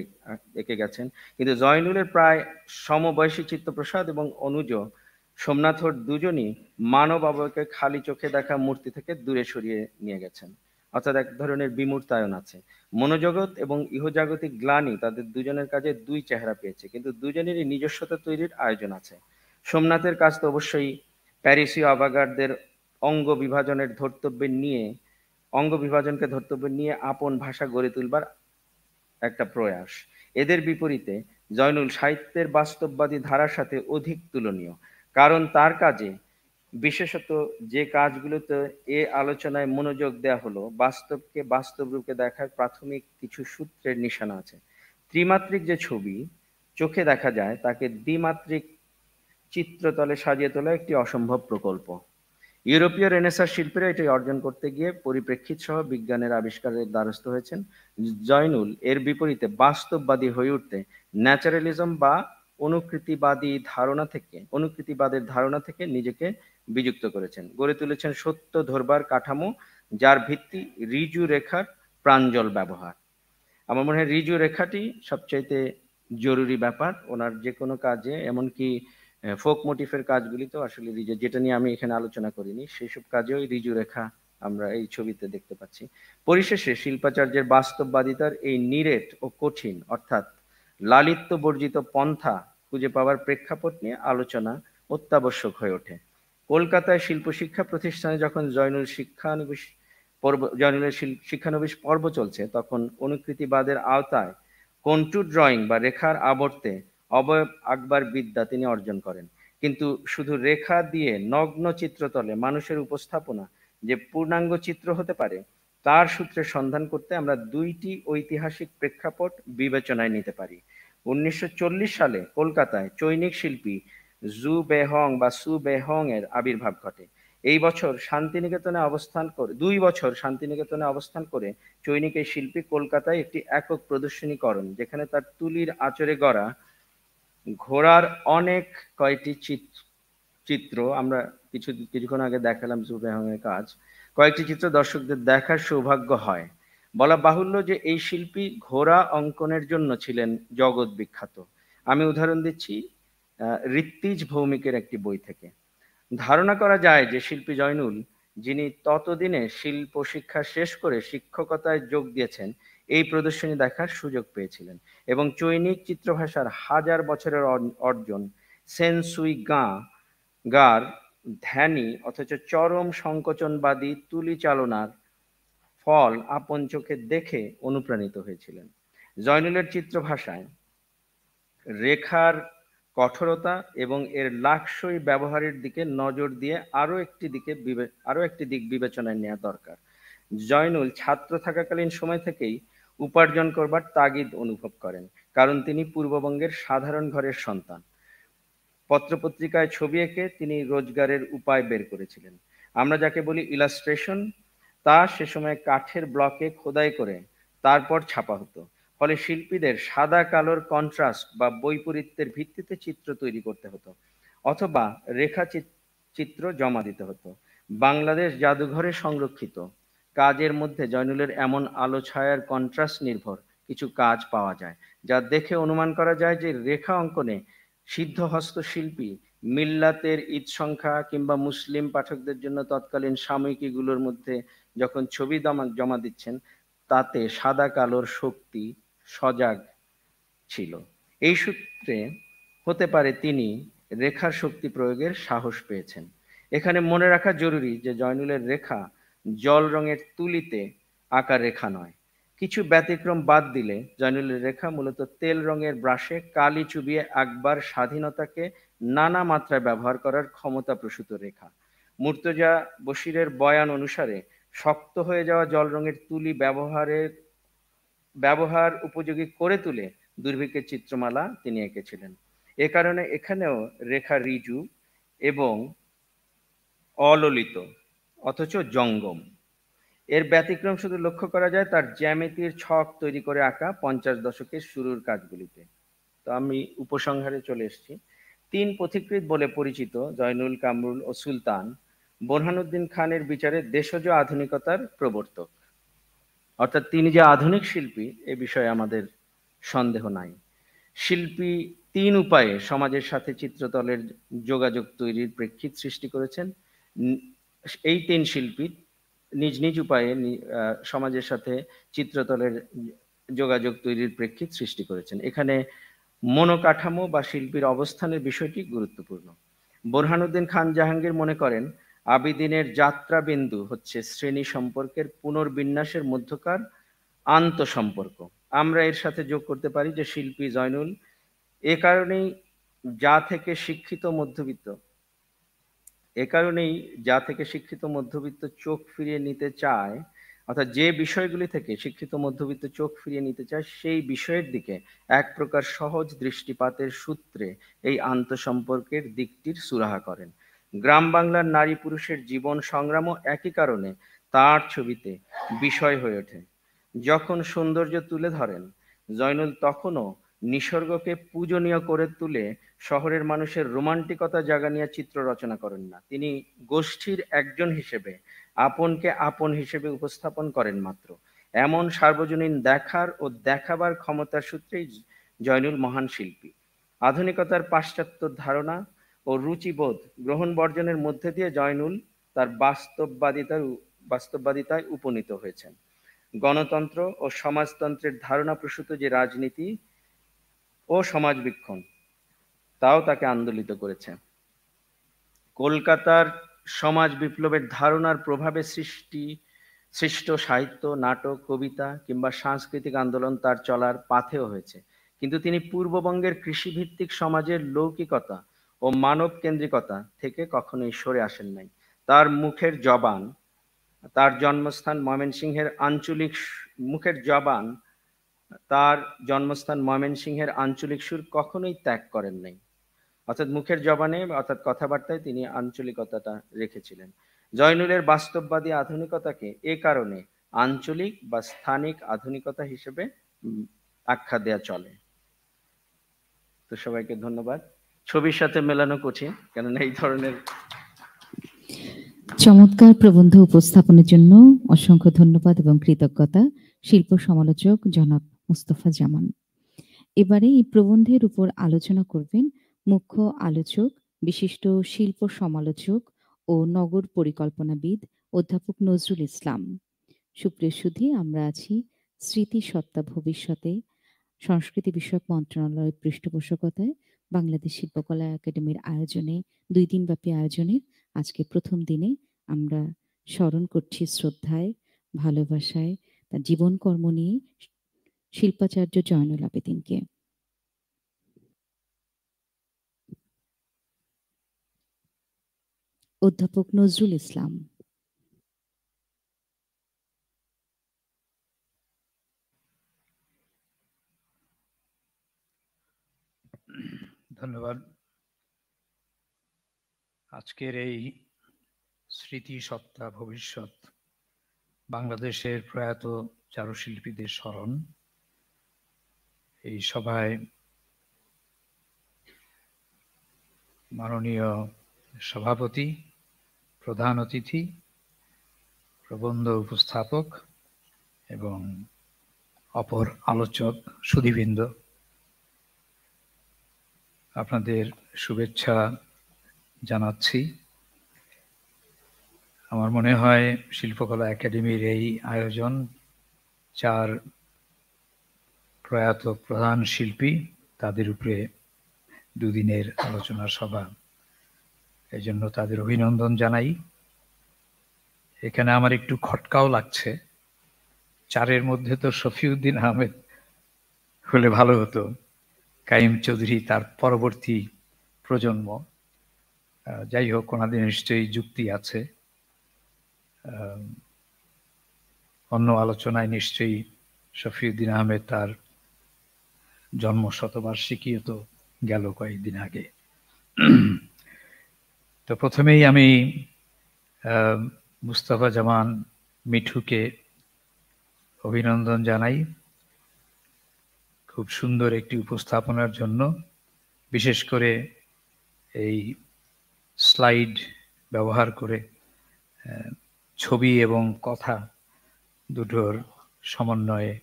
এঁকে গেছেন কিন্তু জয়নুলের প্রায় সমবয়সী চিত্তপ্রসাদ এবং অনুজ সোমনাথর দুজনই মানব অবয়কে খালি চোখে দেখা মূর্তি থেকে দূরে সরিয়ে নিয়ে গেছেন অর্থাৎ এক ধরনের বিমূর্তায়ন আছে মনোজগৎ এবং ইহজাগতিক গ্লানি তাদের দুজনের কাজে দুই চেহারা পেয়েছে কিন্তু দুজনেরই নিজস্বতা তৈরির আয়োজন আছে সোমনাথের কাজ তো অবশ্যই প্যারিসীয় আবাগারদের অঙ্গ বিভাজনের ধর্তব্যে নিয়ে অঙ্গ বিভাজনকে ধর্তব্য নিয়ে আপন ভাষা গড়ে তুলবার একটা প্রয়াস এদের বিপরীতে জয়নুল সাহিত্যের বাস্তববাদী ধারার সাথে অধিক তুলনীয় কারণ তার কাজে বিশেষত যে কাজগুলোতে এ আলোচনায় মনোযোগ দেয়া হলো বাস্তবকে বাস্তব রূপে দেখার প্রাথমিক কিছু সূত্রের নিশানা আছে ত্রিমাত্রিক যে ছবি চোখে দেখা যায় তাকে দ্বিমাত্রিক চিত্রতলে সাজিয়ে তোলা একটি অসম্ভব প্রকল্প ইউরোপীয় রেনেসার শিল্পীরা এটি অর্জন করতে গিয়ে পরিপ্রেক্ষিত সহ বিজ্ঞানের আবিষ্কারের দ্বারস্থ হয়েছেন জয়নুল এর বিপরীতে বাস্তববাদী হয়ে উঠতে ন্যাচারালিজম বা অনুকৃতিবাদী ধারণা থেকে অনুকৃতিবাদের ধারণা থেকে নিজেকে বিযুক্ত করেছেন গড়ে তুলেছেন সত্য ধরবার কাঠামো যার ভিত্তি রিজু রেখার প্রাঞ্জল ব্যবহার আমার মনে হয় রিজু রেখাটি সবচাইতে জরুরি ব্যাপার ওনার যে কোনো কাজে এমনকি ফোক মোটিফের কাজগুলি তো আসলে রিজু যেটা নিয়ে আমি এখানে আলোচনা করিনি সেসব কাজেও রিজু রেখা আমরা এই ছবিতে দেখতে পাচ্ছি পরিশেষে শিল্পাচার্যের বাস্তববাদিতার এই নিরেট ও কঠিন অর্থাৎ লালিত্য বর্জিত পন্থা খুঁজে পাওয়ার প্রেক্ষাপট নিয়ে আলোচনা অত্যাবশ্যক হয়ে ওঠে কলকাতায় শিল্প শিক্ষা প্রতিষ্ঠানে যখন জয়নুল শিক্ষানবিশ পর্ব জয়নুলের শিক্ষানবিশ পর্ব চলছে তখন অনুকৃতিবাদের আওতায় কন্টু ড্রয়িং বা রেখার আবর্তে অবয়ব আকবার বিদ্যা তিনি অর্জন করেন কিন্তু শুধু রেখা দিয়ে নগ্ন চিত্রতলে মানুষের উপস্থাপনা যে পূর্ণাঙ্গ চিত্র হতে পারে তার সূত্রে সন্ধান করতে আমরা দুইটি ঐতিহাসিক প্রেক্ষাপট বিবেচনায় নিতে পারি উনিশশো সালে কলকাতায় চৈনিক শিল্পী জু বেহং বা সু বেহং এর আবির্ভাব ঘটে এই বছর শান্তিনিকেতনে অবস্থান করে দুই বছর শান্তিনিকেতনে অবস্থান করে চৈনিক এই শিল্পী কলকাতায় একটি একক প্রদর্শনী করেন যেখানে তার তুলির আচরে গড়া ঘোড়ার অনেক কয়টি চিত্র আমরা কিছু কিছুক্ষণ আগে দেখালাম জু বেহং এর কাজ কয়েকটি চিত্র দর্শকদের দেখার সৌভাগ্য হয় বলা বাহুল্য যে এই শিল্পী ঘোড়া অঙ্কনের জন্য ছিলেন জগৎ বিখ্যাত আমি উদাহরণ দিচ্ছি ঋত্বিজ ভৌমিকের একটি বই থেকে ধারণা করা যায় যে শিল্পী জয়নুল যিনি ততদিনে শিল্প শিক্ষা শেষ করে শিক্ষকতায় যোগ দিয়েছেন এই প্রদর্শনী দেখার সুযোগ পেয়েছিলেন এবং চৈনিক চিত্রভাষার হাজার বছরের অর্জন সেন সুই গাঁ গার ধ্যানী অথচ চরম সংকোচনবাদী তুলি চালনার ফল আপন চোখে দেখে অনুপ্রাণিত হয়েছিলেন জয়নুলের চিত্র ভাষায় রেখার কঠোরতা এবং এর লাকসই ব্যবহারের দিকে নজর দিয়ে আরও একটি দিকে আরও একটি দিক বিবেচনায় নেওয়া দরকার জয়নুল ছাত্র থাকাকালীন সময় থেকেই উপার্জন করবার তাগিদ অনুভব করেন কারণ তিনি পূর্ববঙ্গের সাধারণ ঘরের সন্তান পত্রপত্রিকায় ছবি এঁকে তিনি রোজগারের উপায় বের করেছিলেন আমরা যাকে বলি ইলাস্ট্রেশন তা সে সময় কাঠের ব্লকে খোদাই করে তারপর ছাপা হতো ফলে শিল্পীদের সাদা কালোর কন্ট্রাস্ট বা বৈপরীত্যের ভিত্তিতে চিত্র তৈরি করতে হতো অথবা রেখা চিত্র জমা দিতে হতো বাংলাদেশ জাদুঘরে সংরক্ষিত কাজের মধ্যে জয়নুলের এমন আলো ছায়ার কন্ট্রাস্ট নির্ভর কিছু কাজ পাওয়া যায় যা দেখে অনুমান করা যায় যে রেখা অঙ্কনে সিদ্ধ হস্তশিল্পী মিল্লাতের ঈদ সংখ্যা কিংবা মুসলিম পাঠকদের জন্য তৎকালীন সাময়িকীগুলোর মধ্যে যখন ছবি জমা দিচ্ছেন তাতে সাদা কালোর শক্তি সজাগ ছিল এই সূত্রে হতে পারে তিনি রেখার শক্তি প্রয়োগের সাহস পেয়েছেন এখানে মনে রাখা জরুরি যে জয়নুলের রেখা জল রঙের তুলিতে আঁকা রেখা নয় কিছু ব্যতিক্রম বাদ দিলে জয়নুলের রেখা মূলত তেল রঙের ব্রাশে কালি চুবিয়ে আকবার স্বাধীনতাকে নানা মাত্রায় ব্যবহার করার ক্ষমতা প্রসূত রেখা মুর্তজা বশিরের বয়ান অনুসারে শক্ত হয়ে যাওয়া জল রঙের তুলি ব্যবহারের ব্যবহার উপযোগী করে তুলে দুর্ভিক্ষের চিত্রমালা তিনি এঁকেছিলেন এ কারণে এখানেও রেখা রিজু এবং অললিত অথচ জঙ্গম এর ব্যতিক্রম শুধু লক্ষ্য করা যায় তার জ্যামিতির ছক তৈরি করে আঁকা পঞ্চাশ দশকের শুরুর কাজগুলিতে তো আমি উপসংহারে চলে এসেছি তিন পথিকৃত বলে পরিচিত জয়নুল কামরুল ও সুলতান বোরহানুদ্দিন খানের বিচারে দেশজ আধুনিকতার প্রবর্তক অর্থাৎ তিনি যে আধুনিক শিল্পী এ বিষয়ে আমাদের সন্দেহ নাই শিল্পী তিন উপায়ে সমাজের সাথে চিত্রতলের যোগাযোগ তৈরির প্রেক্ষিত সৃষ্টি করেছেন এই তিন শিল্পী নিজ নিজ উপায়ে সমাজের সাথে চিত্রতলের যোগাযোগ তৈরির প্রেক্ষিত সৃষ্টি করেছেন এখানে মনোকাঠামো বা শিল্পীর অবস্থানের বিষয়টি গুরুত্বপূর্ণ বোরহানুদ্দিন খান জাহাঙ্গীর মনে করেন আবিদিনের যাত্রা বিন্দু হচ্ছে শ্রেণী সম্পর্কের পুনর্বিন্যাসের মধ্যকার সম্পর্ক আমরা এর সাথে যোগ করতে পারি যে শিল্পী জয়নুল এ কারণেই যা থেকে শিক্ষিত মধ্যবিত্ত এ কারণেই যা থেকে শিক্ষিত মধ্যবিত্ত চোখ ফিরিয়ে নিতে চায় অর্থাৎ যে বিষয়গুলি থেকে শিক্ষিত মধ্যবিত্ত চোখ ফিরিয়ে নিতে চায় সেই বিষয়ের দিকে এক প্রকার সহজ দৃষ্টিপাতের সূত্রে এই আন্তঃসম্পর্কের দিকটির সুরাহা করেন গ্রাম বাংলার নারী পুরুষের জীবন সংগ্রামও একই কারণে তার ছবিতে বিষয় হয়ে ওঠে যখন সৌন্দর্য তুলে ধরেন জয়নুল তখনও নিসর্গকে পূজনীয় করে তুলে শহরের মানুষের রোমান্টিকতা জাগানিয়া চিত্র রচনা করেন না তিনি গোষ্ঠীর একজন হিসেবে আপনকে আপন হিসেবে উপস্থাপন করেন মাত্র এমন সার্বজনীন দেখার ও দেখাবার ক্ষমতার সূত্রেই জয়নুল মহান শিল্পী আধুনিকতার পাশ্চাত্য ধারণা ও রুচিবোধ গ্রহণ বর্জনের মধ্যে দিয়ে জয়নুল তার বাস্তববাদিতার বাস্তববাদিতায় উপনীত হয়েছেন গণতন্ত্র ও সমাজতন্ত্রের ধারণা প্রসূত যে রাজনীতি ও সমাজবীক্ষণ তাও তাকে আন্দোলিত করেছে কলকাতার সমাজ বিপ্লবের ধারণার প্রভাবে সৃষ্টি সৃষ্ট সাহিত্য নাটক কবিতা কিংবা সাংস্কৃতিক আন্দোলন তার চলার পাথেও হয়েছে কিন্তু তিনি পূর্ববঙ্গের কৃষিভিত্তিক সমাজের লৌকিকতা ও মানব কেন্দ্রিকতা থেকে কখনোই সরে আসেন নাই তার মুখের জবান তার জন্মস্থান ময়মনসিংহের আঞ্চলিক মুখের জবান তার জন্মস্থান ময়মনসিংহের আঞ্চলিক সুর কখনোই ত্যাগ করেন নাই অর্থাৎ মুখের জবানে অর্থাৎ কথাবার্তায় তিনি আঞ্চলিকতাটা রেখেছিলেন জয়নুলের বাস্তববাদী আধুনিকতাকে এ কারণে আঞ্চলিক বা স্থানিক আধুনিকতা হিসেবে আখ্যা দেয়া চলে তো সবাইকে ধন্যবাদ ছবির সাথে মেলানো কঠিন কেননা এই ধরনের চমৎকার প্রবন্ধ উপস্থাপনের জন্য অসংখ্য ধন্যবাদ এবং কৃতজ্ঞতা শিল্প সমালোচক জনাব মুস্তফা জামান এবারে এই প্রবন্ধের উপর আলোচনা করবেন মুখ্য আলোচক বিশিষ্ট শিল্প সমালোচক ও নগর পরিকল্পনাবিদ অধ্যাপক নজরুল ইসলাম সুপ্রিয় সুধি আমরা আছি স্মৃতিসত্তা ভবিষ্যতে সংস্কৃতি বিষয়ক মন্ত্রণালয়ের পৃষ্ঠপোষকতায় বাংলাদেশ শিল্পকলা একাডেমির আয়োজনে দুই দিনব্যাপী আয়োজনের আজকে প্রথম দিনে আমরা স্মরণ করছি শ্রদ্ধায় ভালোবাসায় তার জীবনকর্ম নিয়ে শিল্পাচার্য জয়নুল আবেদিনকে অধ্যাপক নজরুল ইসলাম ধন্যবাদ আজকের এই স্মৃতি সত্তা ভবিষ্যৎ বাংলাদেশের প্রয়াত চারুশিল্পীদের স্মরণ এই সভায় মাননীয় সভাপতি প্রধান অতিথি প্রবন্ধ উপস্থাপক এবং অপর আলোচক সুধীবৃন্দ আপনাদের শুভেচ্ছা জানাচ্ছি আমার মনে হয় শিল্পকলা একাডেমির এই আয়োজন চার প্রয়াত প্রধান শিল্পী তাদের উপরে দুদিনের আলোচনা সভা এই জন্য তাদের অভিনন্দন জানাই এখানে আমার একটু খটকাও লাগছে চারের মধ্যে তো শফিউদ্দিন আহমেদ হলে ভালো হতো কাইম চৌধুরী তার পরবর্তী প্রজন্ম যাই হোক ওনাদের নিশ্চয়ই যুক্তি আছে অন্য আলোচনায় নিশ্চয়ই শফিউদ্দিন আহমেদ তার জন্ম শতবার্ষিকীও তো গেল কয়েকদিন আগে তো প্রথমেই আমি মুস্তাফা জামান মিঠুকে অভিনন্দন জানাই খুব সুন্দর একটি উপস্থাপনার জন্য বিশেষ করে এই স্লাইড ব্যবহার করে ছবি এবং কথা দুটোর সমন্বয়ে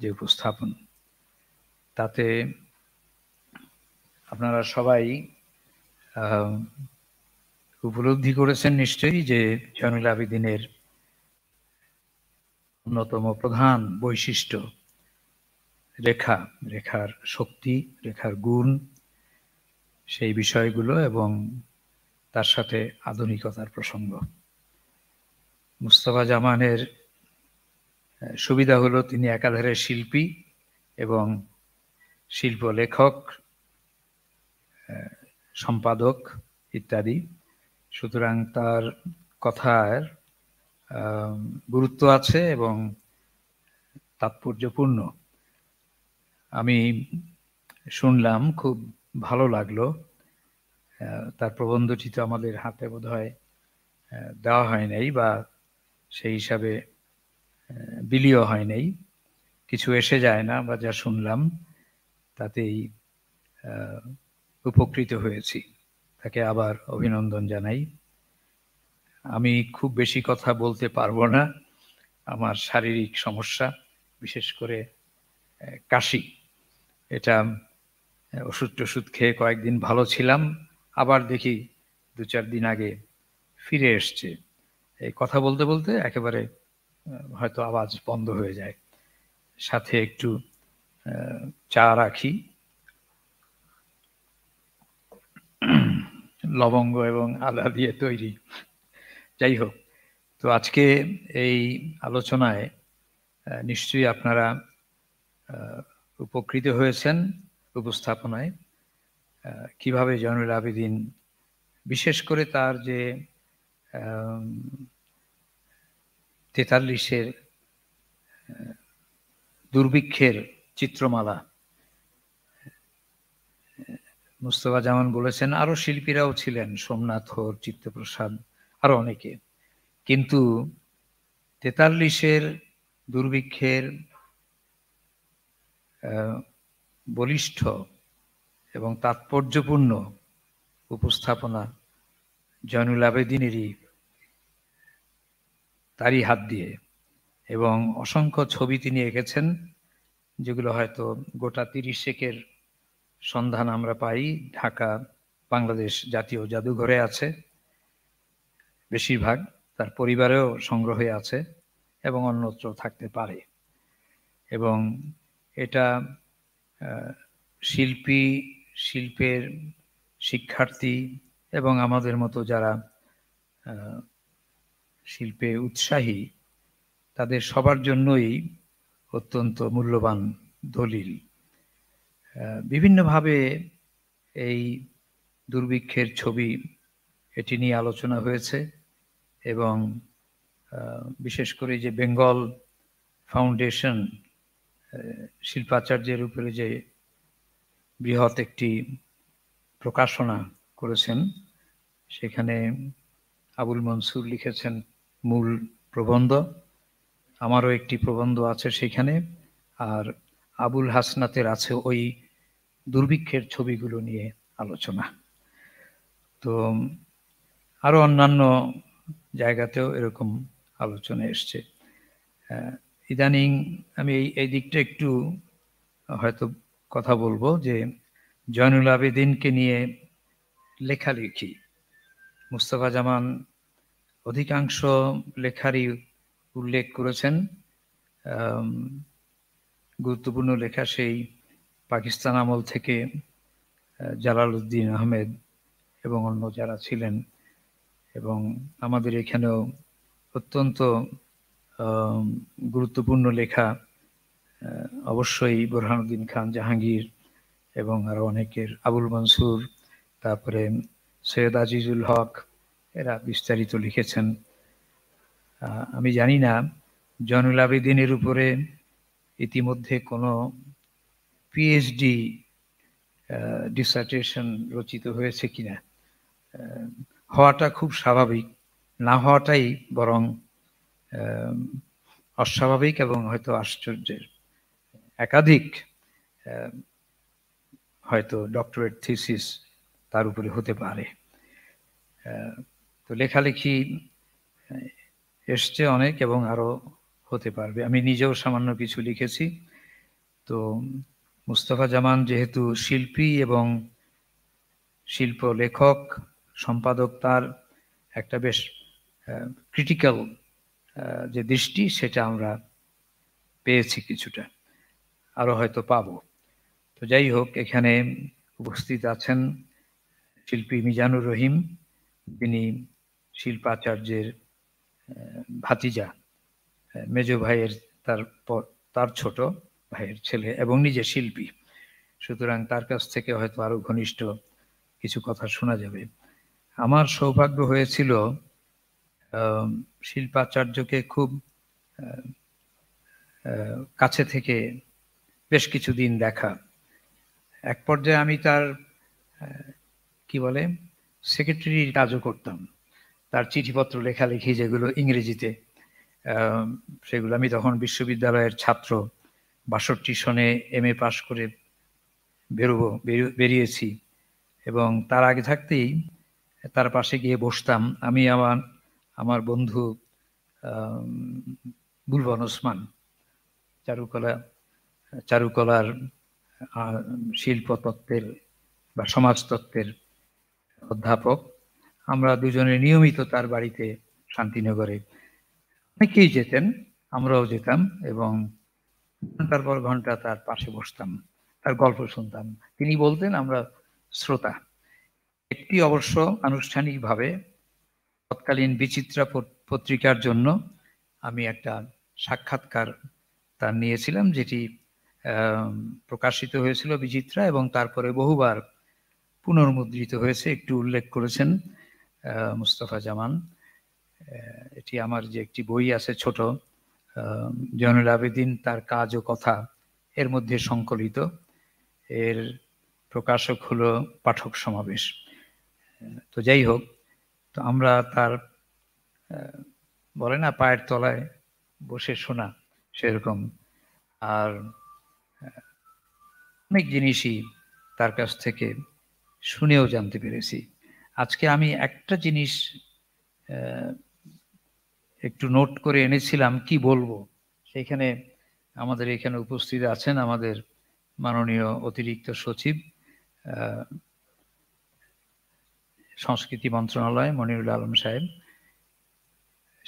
যে উপস্থাপন তাতে আপনারা সবাই উপলব্ধি করেছেন নিশ্চয়ই যে জয়নুল আবেদিনের অন্যতম প্রধান বৈশিষ্ট্য রেখা রেখার শক্তি রেখার গুণ সেই বিষয়গুলো এবং তার সাথে আধুনিকতার প্রসঙ্গ মুস্তফা জামানের সুবিধা হলো তিনি একাধারে শিল্পী এবং শিল্প লেখক সম্পাদক ইত্যাদি সুতরাং তার কথার গুরুত্ব আছে এবং তাৎপর্যপূর্ণ আমি শুনলাম খুব ভালো লাগলো তার প্রবন্ধটি তো আমাদের হাতে বোধ হয় দেওয়া হয় নাই বা সেই হিসাবে বিলিও হয় নাই কিছু এসে যায় না বা যা শুনলাম তাতেই উপকৃত হয়েছি তাকে আবার অভিনন্দন জানাই আমি খুব বেশি কথা বলতে পারবো না আমার শারীরিক সমস্যা বিশেষ করে কাশি এটা ওষুধ টষুধ খেয়ে কয়েকদিন ভালো ছিলাম আবার দেখি দু চার দিন আগে ফিরে এসছে এই কথা বলতে বলতে একেবারে হয়তো আওয়াজ বন্ধ হয়ে যায় সাথে একটু চা রাখি লবঙ্গ এবং আদা দিয়ে তৈরি যাই হোক তো আজকে এই আলোচনায় নিশ্চয়ই আপনারা উপকৃত হয়েছেন উপস্থাপনায় কিভাবে জয়নুল আবেদিন বিশেষ করে তার যে তেতাল্লিশের দুর্ভিক্ষের চিত্রমালা মুস্তফা জামান বলেছেন আরো শিল্পীরাও ছিলেন সোমনাথ হোর চিত্তপ্রসাদ আরো অনেকে কিন্তু তেতাল্লিশের দুর্ভিক্ষের বলিষ্ঠ এবং তাৎপর্যপূর্ণ উপস্থাপনা জয়নুল আবেদিনেরই তারই হাত দিয়ে এবং অসংখ্য ছবি তিনি এঁকেছেন যেগুলো হয়তো গোটা তিরিশেকের সন্ধান আমরা পাই ঢাকা বাংলাদেশ জাতীয় জাদুঘরে আছে বেশিরভাগ তার পরিবারেও সংগ্রহে আছে এবং অন্যত্র থাকতে পারে এবং এটা শিল্পী শিল্পের শিক্ষার্থী এবং আমাদের মতো যারা শিল্পে উৎসাহী তাদের সবার জন্যই অত্যন্ত মূল্যবান দলিল বিভিন্নভাবে এই দুর্ভিক্ষের ছবি এটি নিয়ে আলোচনা হয়েছে এবং বিশেষ করে যে বেঙ্গল ফাউন্ডেশন শিল্পাচার্যের উপরে যে বৃহৎ একটি প্রকাশনা করেছেন সেখানে আবুল মনসুর লিখেছেন মূল প্রবন্ধ আমারও একটি প্রবন্ধ আছে সেখানে আর আবুল হাসনাতের আছে ওই দুর্ভিক্ষের ছবিগুলো নিয়ে আলোচনা তো আরও অন্যান্য জায়গাতেও এরকম আলোচনা এসছে ইদানিং আমি এই এই দিকটা একটু হয়তো কথা বলবো যে জয়নুল আবেদিনকে নিয়ে লেখালেখি মুস্তফা জামান অধিকাংশ লেখারই উল্লেখ করেছেন গুরুত্বপূর্ণ লেখা সেই পাকিস্তান আমল থেকে জালালউদ্দিন আহমেদ এবং অন্য যারা ছিলেন এবং আমাদের এখানেও অত্যন্ত গুরুত্বপূর্ণ লেখা অবশ্যই বোরহানুদ্দিন খান জাহাঙ্গীর এবং আরও অনেকের আবুল মনসুর তারপরে সৈয়দ আজিজুল হক এরা বিস্তারিত লিখেছেন আমি জানি না জয়নুল আবেদিনের উপরে ইতিমধ্যে কোনো পিএইচডি ডিসার্টেশন uh, রচিত হয়েছে কিনা uh, হওয়াটা খুব স্বাভাবিক না হওয়াটাই বরং um, অস্বাভাবিক এবং হয়তো আশ্চর্যের একাধিক um, হয়তো ডক্টরেট থিসিস তার উপরে হতে পারে uh, তো লেখালেখি এসছে অনেক এবং আরও হতে পারবে আমি নিজেও সামান্য কিছু লিখেছি তো মুস্তফা জামান যেহেতু শিল্পী এবং শিল্প লেখক সম্পাদক তার একটা বেশ ক্রিটিক্যাল যে দৃষ্টি সেটা আমরা পেয়েছি কিছুটা আরও হয়তো পাব তো যাই হোক এখানে উপস্থিত আছেন শিল্পী মিজানুর রহিম তিনি শিল্পাচার্যের ভাতিজা মেজ ভাইয়ের তার তার ছোট ভাইয়ের ছেলে এবং নিজে শিল্পী সুতরাং তার কাছ থেকে হয়তো আরো ঘনিষ্ঠ কিছু কথা শোনা যাবে আমার সৌভাগ্য হয়েছিল শিল্পাচার্যকে খুব কাছে থেকে বেশ কিছুদিন দেখা এক পর্যায়ে আমি তার কি বলে সেক্রেটারি কাজও করতাম তার চিঠিপত্র লেখালেখি যেগুলো ইংরেজিতে সেগুলো আমি তখন বিশ্ববিদ্যালয়ের ছাত্র বাষট্টি সনে এম এ পাশ করে বেরোব বেরিয়েছি এবং তার আগে থাকতেই তার পাশে গিয়ে বসতাম আমি আমার আমার বন্ধু বুলবন ওসমান চারুকলা চারুকলার শিল্পতত্ত্বের বা সমাজতত্ত্বের অধ্যাপক আমরা দুজনে নিয়মিত তার বাড়িতে শান্তিনগরে অনেকেই যেতেন আমরাও যেতাম এবং ঘন্টার পর ঘন্টা তার পাশে বসতাম তার গল্প শুনতাম তিনি বলতেন আমরা শ্রোতা একটি অবশ্য আনুষ্ঠানিকভাবে তৎকালীন বিচিত্রা পত্রিকার জন্য আমি একটা সাক্ষাৎকার তার নিয়েছিলাম যেটি প্রকাশিত হয়েছিল বিচিত্রা এবং তারপরে বহুবার পুনর্মুদ্রিত হয়েছে একটু উল্লেখ করেছেন মুস্তফা জামান এটি আমার যে একটি বই আছে ছোট জয়নুল আবেদিন তার কাজ ও কথা এর মধ্যে সংকলিত এর প্রকাশক হলো পাঠক সমাবেশ তো যাই হোক তো আমরা তার বলে না পায়ের তলায় বসে শোনা সেরকম আর অনেক জিনিসই তার কাছ থেকে শুনেও জানতে পেরেছি আজকে আমি একটা জিনিস একটু নোট করে এনেছিলাম কি বলবো সেখানে আমাদের এখানে উপস্থিত আছেন আমাদের মাননীয় অতিরিক্ত সচিব সংস্কৃতি মন্ত্রণালয় মনিরুল আলম সাহেব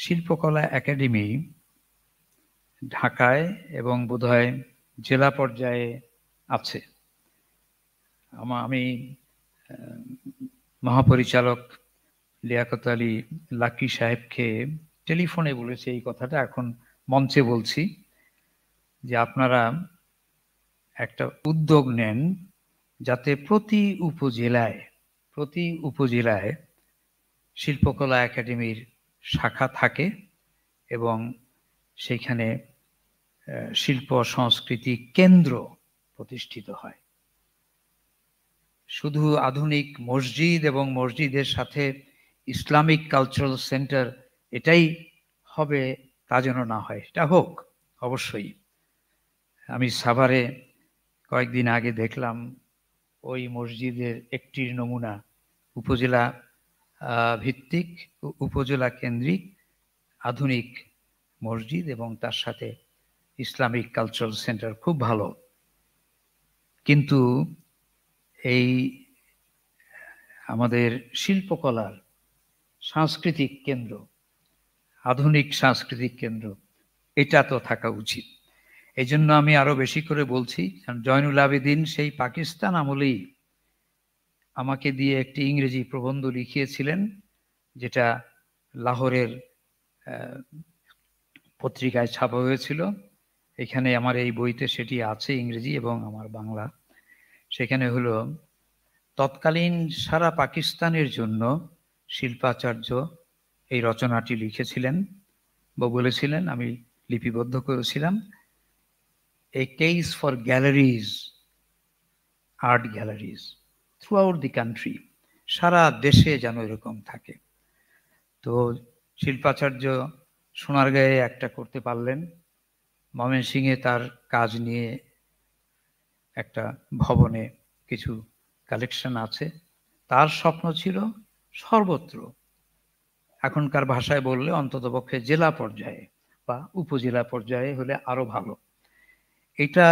শিল্পকলা একাডেমি ঢাকায় এবং বোধহয় জেলা পর্যায়ে আছে আমা আমি মহাপরিচালক লিয়াকত আলী লাকি সাহেবকে টেলিফোনে বলেছি এই কথাটা এখন মঞ্চে বলছি যে আপনারা একটা উদ্যোগ নেন যাতে প্রতি উপজেলায় প্রতি উপজেলায় শিল্পকলা একাডেমির শাখা থাকে এবং সেখানে শিল্প সংস্কৃতি কেন্দ্র প্রতিষ্ঠিত হয় শুধু আধুনিক মসজিদ এবং মসজিদের সাথে ইসলামিক কালচারাল সেন্টার এটাই হবে তা যেন না হয় এটা হোক অবশ্যই আমি সাভারে কয়েকদিন আগে দেখলাম ওই মসজিদের একটি নমুনা উপজেলা ভিত্তিক উপজেলা কেন্দ্রিক আধুনিক মসজিদ এবং তার সাথে ইসলামিক কালচারাল সেন্টার খুব ভালো কিন্তু এই আমাদের শিল্পকলার সাংস্কৃতিক কেন্দ্র আধুনিক সাংস্কৃতিক কেন্দ্র এটা তো থাকা উচিত এই জন্য আমি আরও বেশি করে বলছি কারণ জয়নুল আবেদিন সেই পাকিস্তান আমলেই আমাকে দিয়ে একটি ইংরেজি প্রবন্ধ লিখিয়েছিলেন যেটা লাহোরের পত্রিকায় ছাপা হয়েছিল এখানে আমার এই বইতে সেটি আছে ইংরেজি এবং আমার বাংলা সেখানে হলো তৎকালীন সারা পাকিস্তানের জন্য শিল্পাচার্য এই রচনাটি লিখেছিলেন বা বলেছিলেন আমি লিপিবদ্ধ করেছিলাম a case for galleries art galleries throughout the country সারা দেশে যেন এরকম থাকে তো শিল্পাচার্য সোনারগাঁয়ে একটা করতে পারলেন সিংয়ে তার কাজ নিয়ে একটা ভবনে কিছু কালেকশন আছে তার স্বপ্ন ছিল সর্বত্র এখনকার ভাষায় বললে অন্ততপক্ষে জেলা পর্যায়ে বা উপজেলা পর্যায়ে হলে আরও ভালো এটা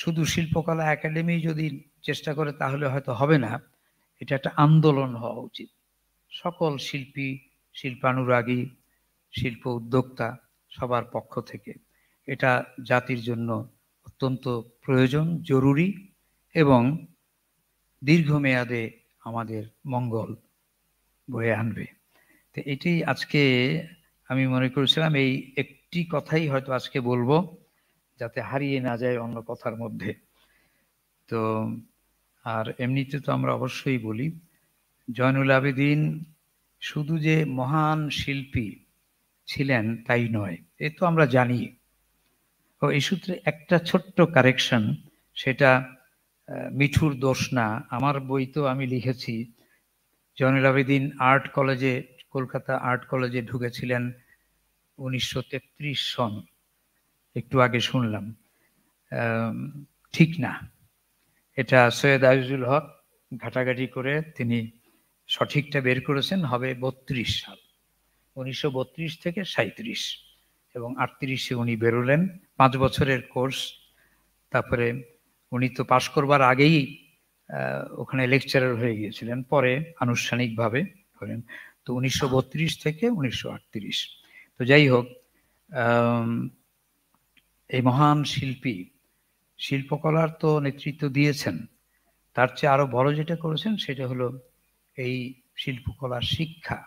শুধু শিল্পকলা একাডেমি যদি চেষ্টা করে তাহলে হয়তো হবে না এটা একটা আন্দোলন হওয়া উচিত সকল শিল্পী শিল্পানুরাগী শিল্প উদ্যোক্তা সবার পক্ষ থেকে এটা জাতির জন্য অত্যন্ত প্রয়োজন জরুরি এবং দীর্ঘমেয়াদে আমাদের মঙ্গল বয়ে আনবে তো এটি আজকে আমি মনে করেছিলাম এই একটি কথাই হয়তো আজকে বলবো যাতে হারিয়ে না যায় অন্য কথার মধ্যে তো আর এমনিতে তো আমরা অবশ্যই বলি জয়নুল আবেদিন শুধু যে মহান শিল্পী ছিলেন তাই নয় এ তো আমরা জানি ও এই সূত্রে একটা ছোট্ট কারেকশন সেটা মিঠুর দোষ না আমার বই তো আমি লিখেছি জয়নুল আবেদিন আর্ট কলেজে কলকাতা আর্ট কলেজে ঢুকেছিলেন উনিশশো সন একটু আগে শুনলাম ঠিক না এটা সৈয়দ আজিজুল হক ঘাটাঘাটি করে তিনি সঠিকটা বের করেছেন হবে বত্রিশ সাল উনিশশো থেকে সাঁত্রিশ এবং আটত্রিশে উনি বেরোলেন পাঁচ বছরের কোর্স তারপরে উনি তো পাশ করবার আগেই ওখানে লেকচারার হয়ে গিয়েছিলেন পরে আনুষ্ঠানিকভাবে তো উনিশশো থেকে উনিশশো তো যাই হোক এই মহান শিল্পী শিল্পকলার তো নেতৃত্ব দিয়েছেন তার চেয়ে আরও বড় যেটা করেছেন সেটা হলো এই শিল্পকলার শিক্ষা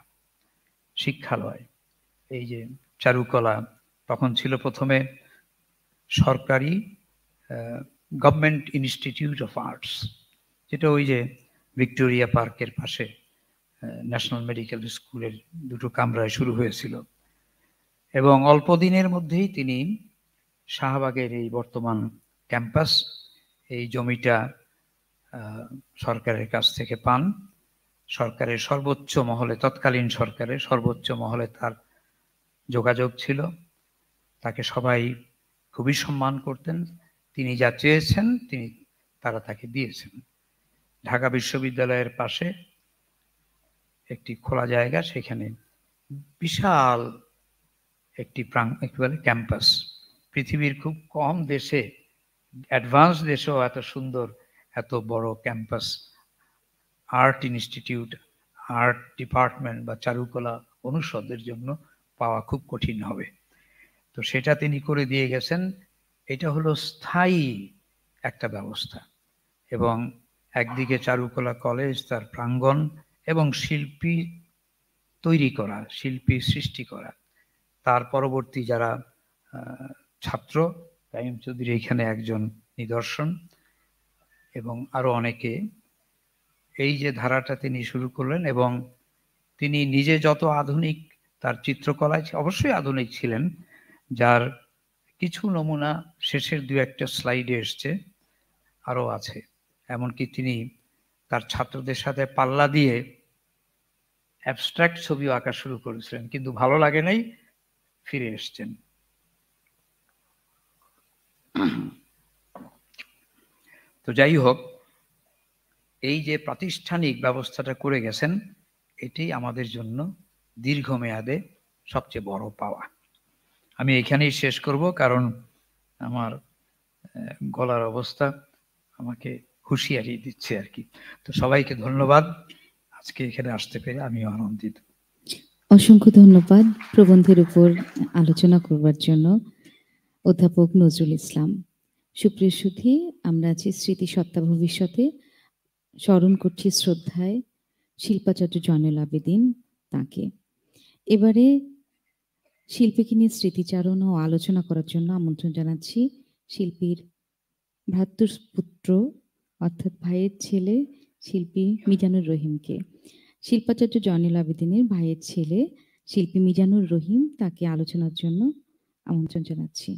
শিক্ষালয় এই যে চারুকলা তখন ছিল প্রথমে সরকারি গভর্নমেন্ট ইনস্টিটিউট অফ আর্টস যেটা ওই যে ভিক্টোরিয়া পার্কের পাশে ন্যাশনাল মেডিকেল স্কুলের দুটো কামরায় শুরু হয়েছিল এবং অল্প দিনের মধ্যেই তিনি শাহবাগের এই বর্তমান ক্যাম্পাস এই জমিটা সরকারের কাছ থেকে পান সরকারের সর্বোচ্চ মহলে তৎকালীন সরকারের সর্বোচ্চ মহলে তার যোগাযোগ ছিল তাকে সবাই খুবই সম্মান করতেন তিনি যা চেয়েছেন তিনি তারা তাকে দিয়েছেন ঢাকা বিশ্ববিদ্যালয়ের পাশে একটি খোলা জায়গা সেখানে বিশাল একটি প্রাং বলে ক্যাম্পাস পৃথিবীর খুব কম দেশে অ্যাডভান্স দেশেও এত সুন্দর এত বড় campus art institute art department বা চারুকলা অনুষদের জন্য পাওয়া খুব কঠিন হবে তো সেটা তিনি করে দিয়ে গেছেন এটা হলো স্থায়ী একটা ব্যবস্থা এবং একদিকে চারুকলা কলেজ তার প্রাঙ্গণ এবং শিল্পী তৈরি করা শিল্পী সৃষ্টি করা তার পরবর্তী যারা ছাত্র তাইম চৌধুরী এখানে একজন নিদর্শন এবং আরও অনেকে এই যে ধারাটা তিনি শুরু করলেন এবং তিনি নিজে যত আধুনিক তার চিত্রকলায় অবশ্যই আধুনিক ছিলেন যার কিছু নমুনা শেষের দু একটা স্লাইডে এসছে আরও আছে এমনকি তিনি তার ছাত্রদের সাথে পাল্লা দিয়ে অ্যাবস্ট্রাক্ট ছবিও আঁকা শুরু করেছিলেন কিন্তু ভালো লাগে নাই ফিরে এসছেন তো যাই হোক এই যে প্রাতিষ্ঠানিক ব্যবস্থাটা করে গেছেন এটি আমাদের জন্য দীর্ঘমেয়াদে সবচেয়ে বড় পাওয়া আমি এখানেই শেষ করব কারণ আমার গলার অবস্থা আমাকে হুঁশিয়ারি দিচ্ছে আর কি তো সবাইকে ধন্যবাদ আজকে এখানে আসতে পেরে আমিও আনন্দিত অসংখ্য ধন্যবাদ প্রবন্ধের উপর আলোচনা করবার জন্য অধ্যাপক নজরুল ইসলাম সুপ্রিয় সুধি আমরা আছি স্মৃতি সত্তা ভবিষ্যতে স্মরণ করছি শ্রদ্ধায় শিল্পাচার্য জয়নুল আবেদিন তাকে এবারে শিল্পীকে নিয়ে স্মৃতিচারণ ও আলোচনা করার জন্য আমন্ত্রণ জানাচ্ছি শিল্পীর পুত্র অর্থাৎ ভাইয়ের ছেলে শিল্পী মিজানুর রহিমকে শিল্পাচার্য জয়নুল আবেদিনের ভাইয়ের ছেলে শিল্পী মিজানুর রহিম তাকে আলোচনার জন্য আমন্ত্রণ জানাচ্ছি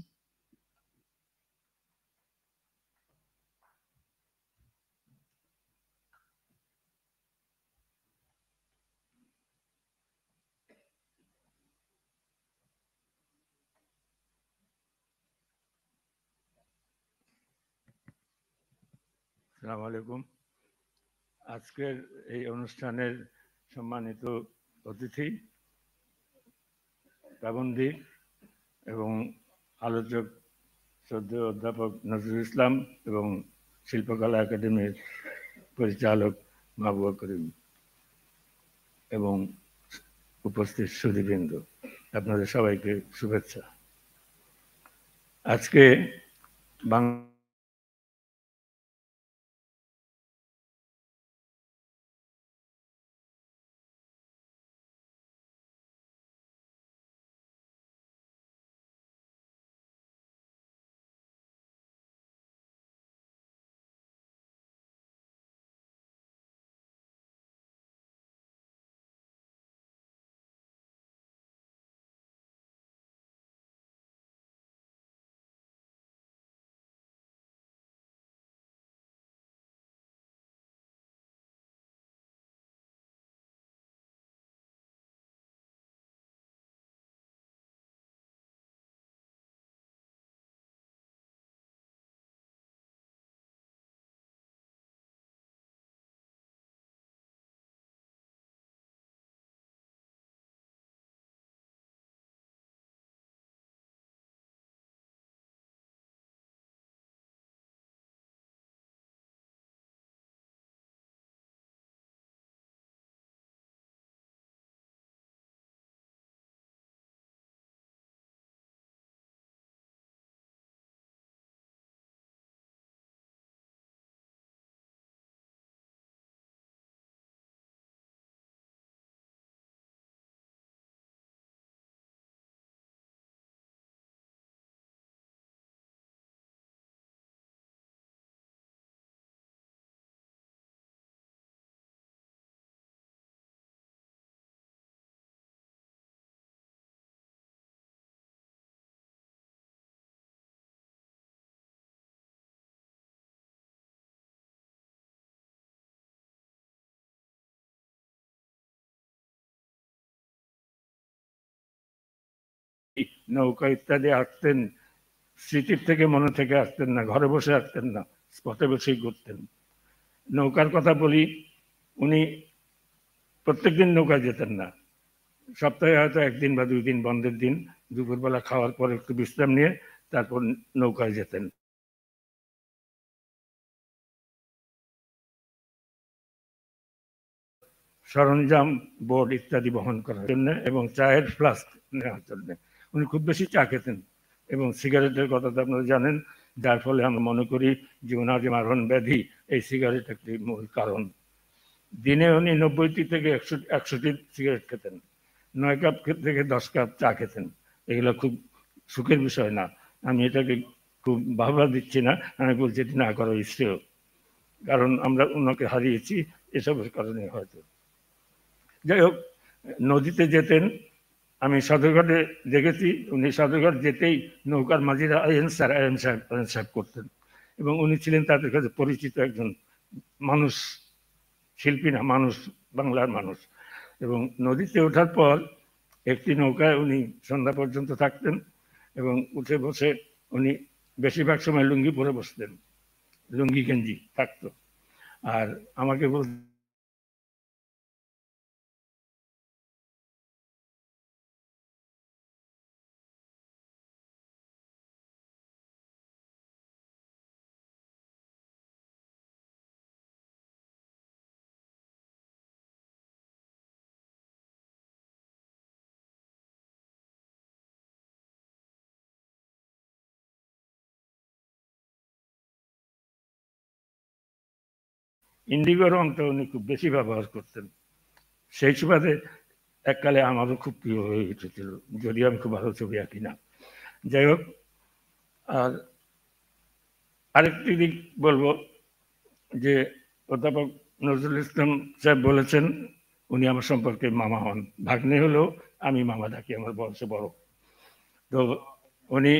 আসসালাম আলাইকুম আজকের এই অনুষ্ঠানের সম্মানিত অতিথি প্রাবন্ধী এবং আলোচক শ্রদ্ধেয় অধ্যাপক নজরুল ইসলাম এবং শিল্পকলা একাডেমির পরিচালক মাহবুবা করিম এবং উপস্থিত সুদীবৃন্দ আপনাদের সবাইকে শুভেচ্ছা আজকে বাংলা নৌকা ইত্যাদি আসতেন স্মৃতির থেকে মনে থেকে আসতেন না ঘরে বসে আসতেন না স্পটে বসেই ঘুরতেন নৌকার কথা বলি উনি প্রত্যেকদিন নৌকায় যেতেন না সপ্তাহে হয়তো একদিন বা দুই দিন বন্ধের দিন দুপুরবেলা খাওয়ার পর একটু বিশ্রাম নিয়ে তারপর নৌকায় যেতেন সরঞ্জাম বোর্ড ইত্যাদি বহন করার জন্য এবং চায়ের ফ্লাস্ক নেওয়ার জন্য উনি খুব বেশি চা খেতেন এবং সিগারেটের কথা তো আপনারা জানেন যার ফলে আমরা মনে করি যে ওনার যে মারণ ব্যাধি এই সিগারেট একটি মূল কারণ দিনে উনি নব্বইটি থেকে একশো একশোটি সিগারেট খেতেন নয় কাপ থেকে দশ কাপ চা খেতেন এগুলো খুব সুখের বিষয় না আমি এটাকে খুব ভাবা দিচ্ছি না আমি বলছি এটি না করা শ্রেয় কারণ আমরা ওনাকে হারিয়েছি এসবের কারণে হয়তো যাই হোক নদীতে যেতেন আমি সদরঘাটে দেখেছি উনি সদরঘাট যেতেই নৌকার মাঝিরা এম স্যার এম সাহেব এম সাহেব করতেন এবং উনি ছিলেন তাদের কাছে পরিচিত একজন মানুষ শিল্পী না মানুষ বাংলার মানুষ এবং নদীতে ওঠার পর একটি নৌকায় উনি সন্ধ্যা পর্যন্ত থাকতেন এবং উঠে বসে উনি বেশিরভাগ সময় লুঙ্গি পরে বসতেন লুঙ্গি গেঞ্জি থাকতো আর আমাকে বলতেন ইন্ডিগো রংটা উনি খুব বেশি ব্যবহার করতেন সেই সুবাদে এককালে আমারও খুব প্রিয় হয়ে উঠেছিল যদিও আমি খুব ভালো ছবি আঁকি না যাই হোক আর আরেকটি দিক বলবো যে অধ্যাপক নজরুল ইসলাম সাহেব বলেছেন উনি আমার সম্পর্কে মামা হন ভাগ্নে হলেও আমি মামা থাকি আমার বয়সে বড় তো উনি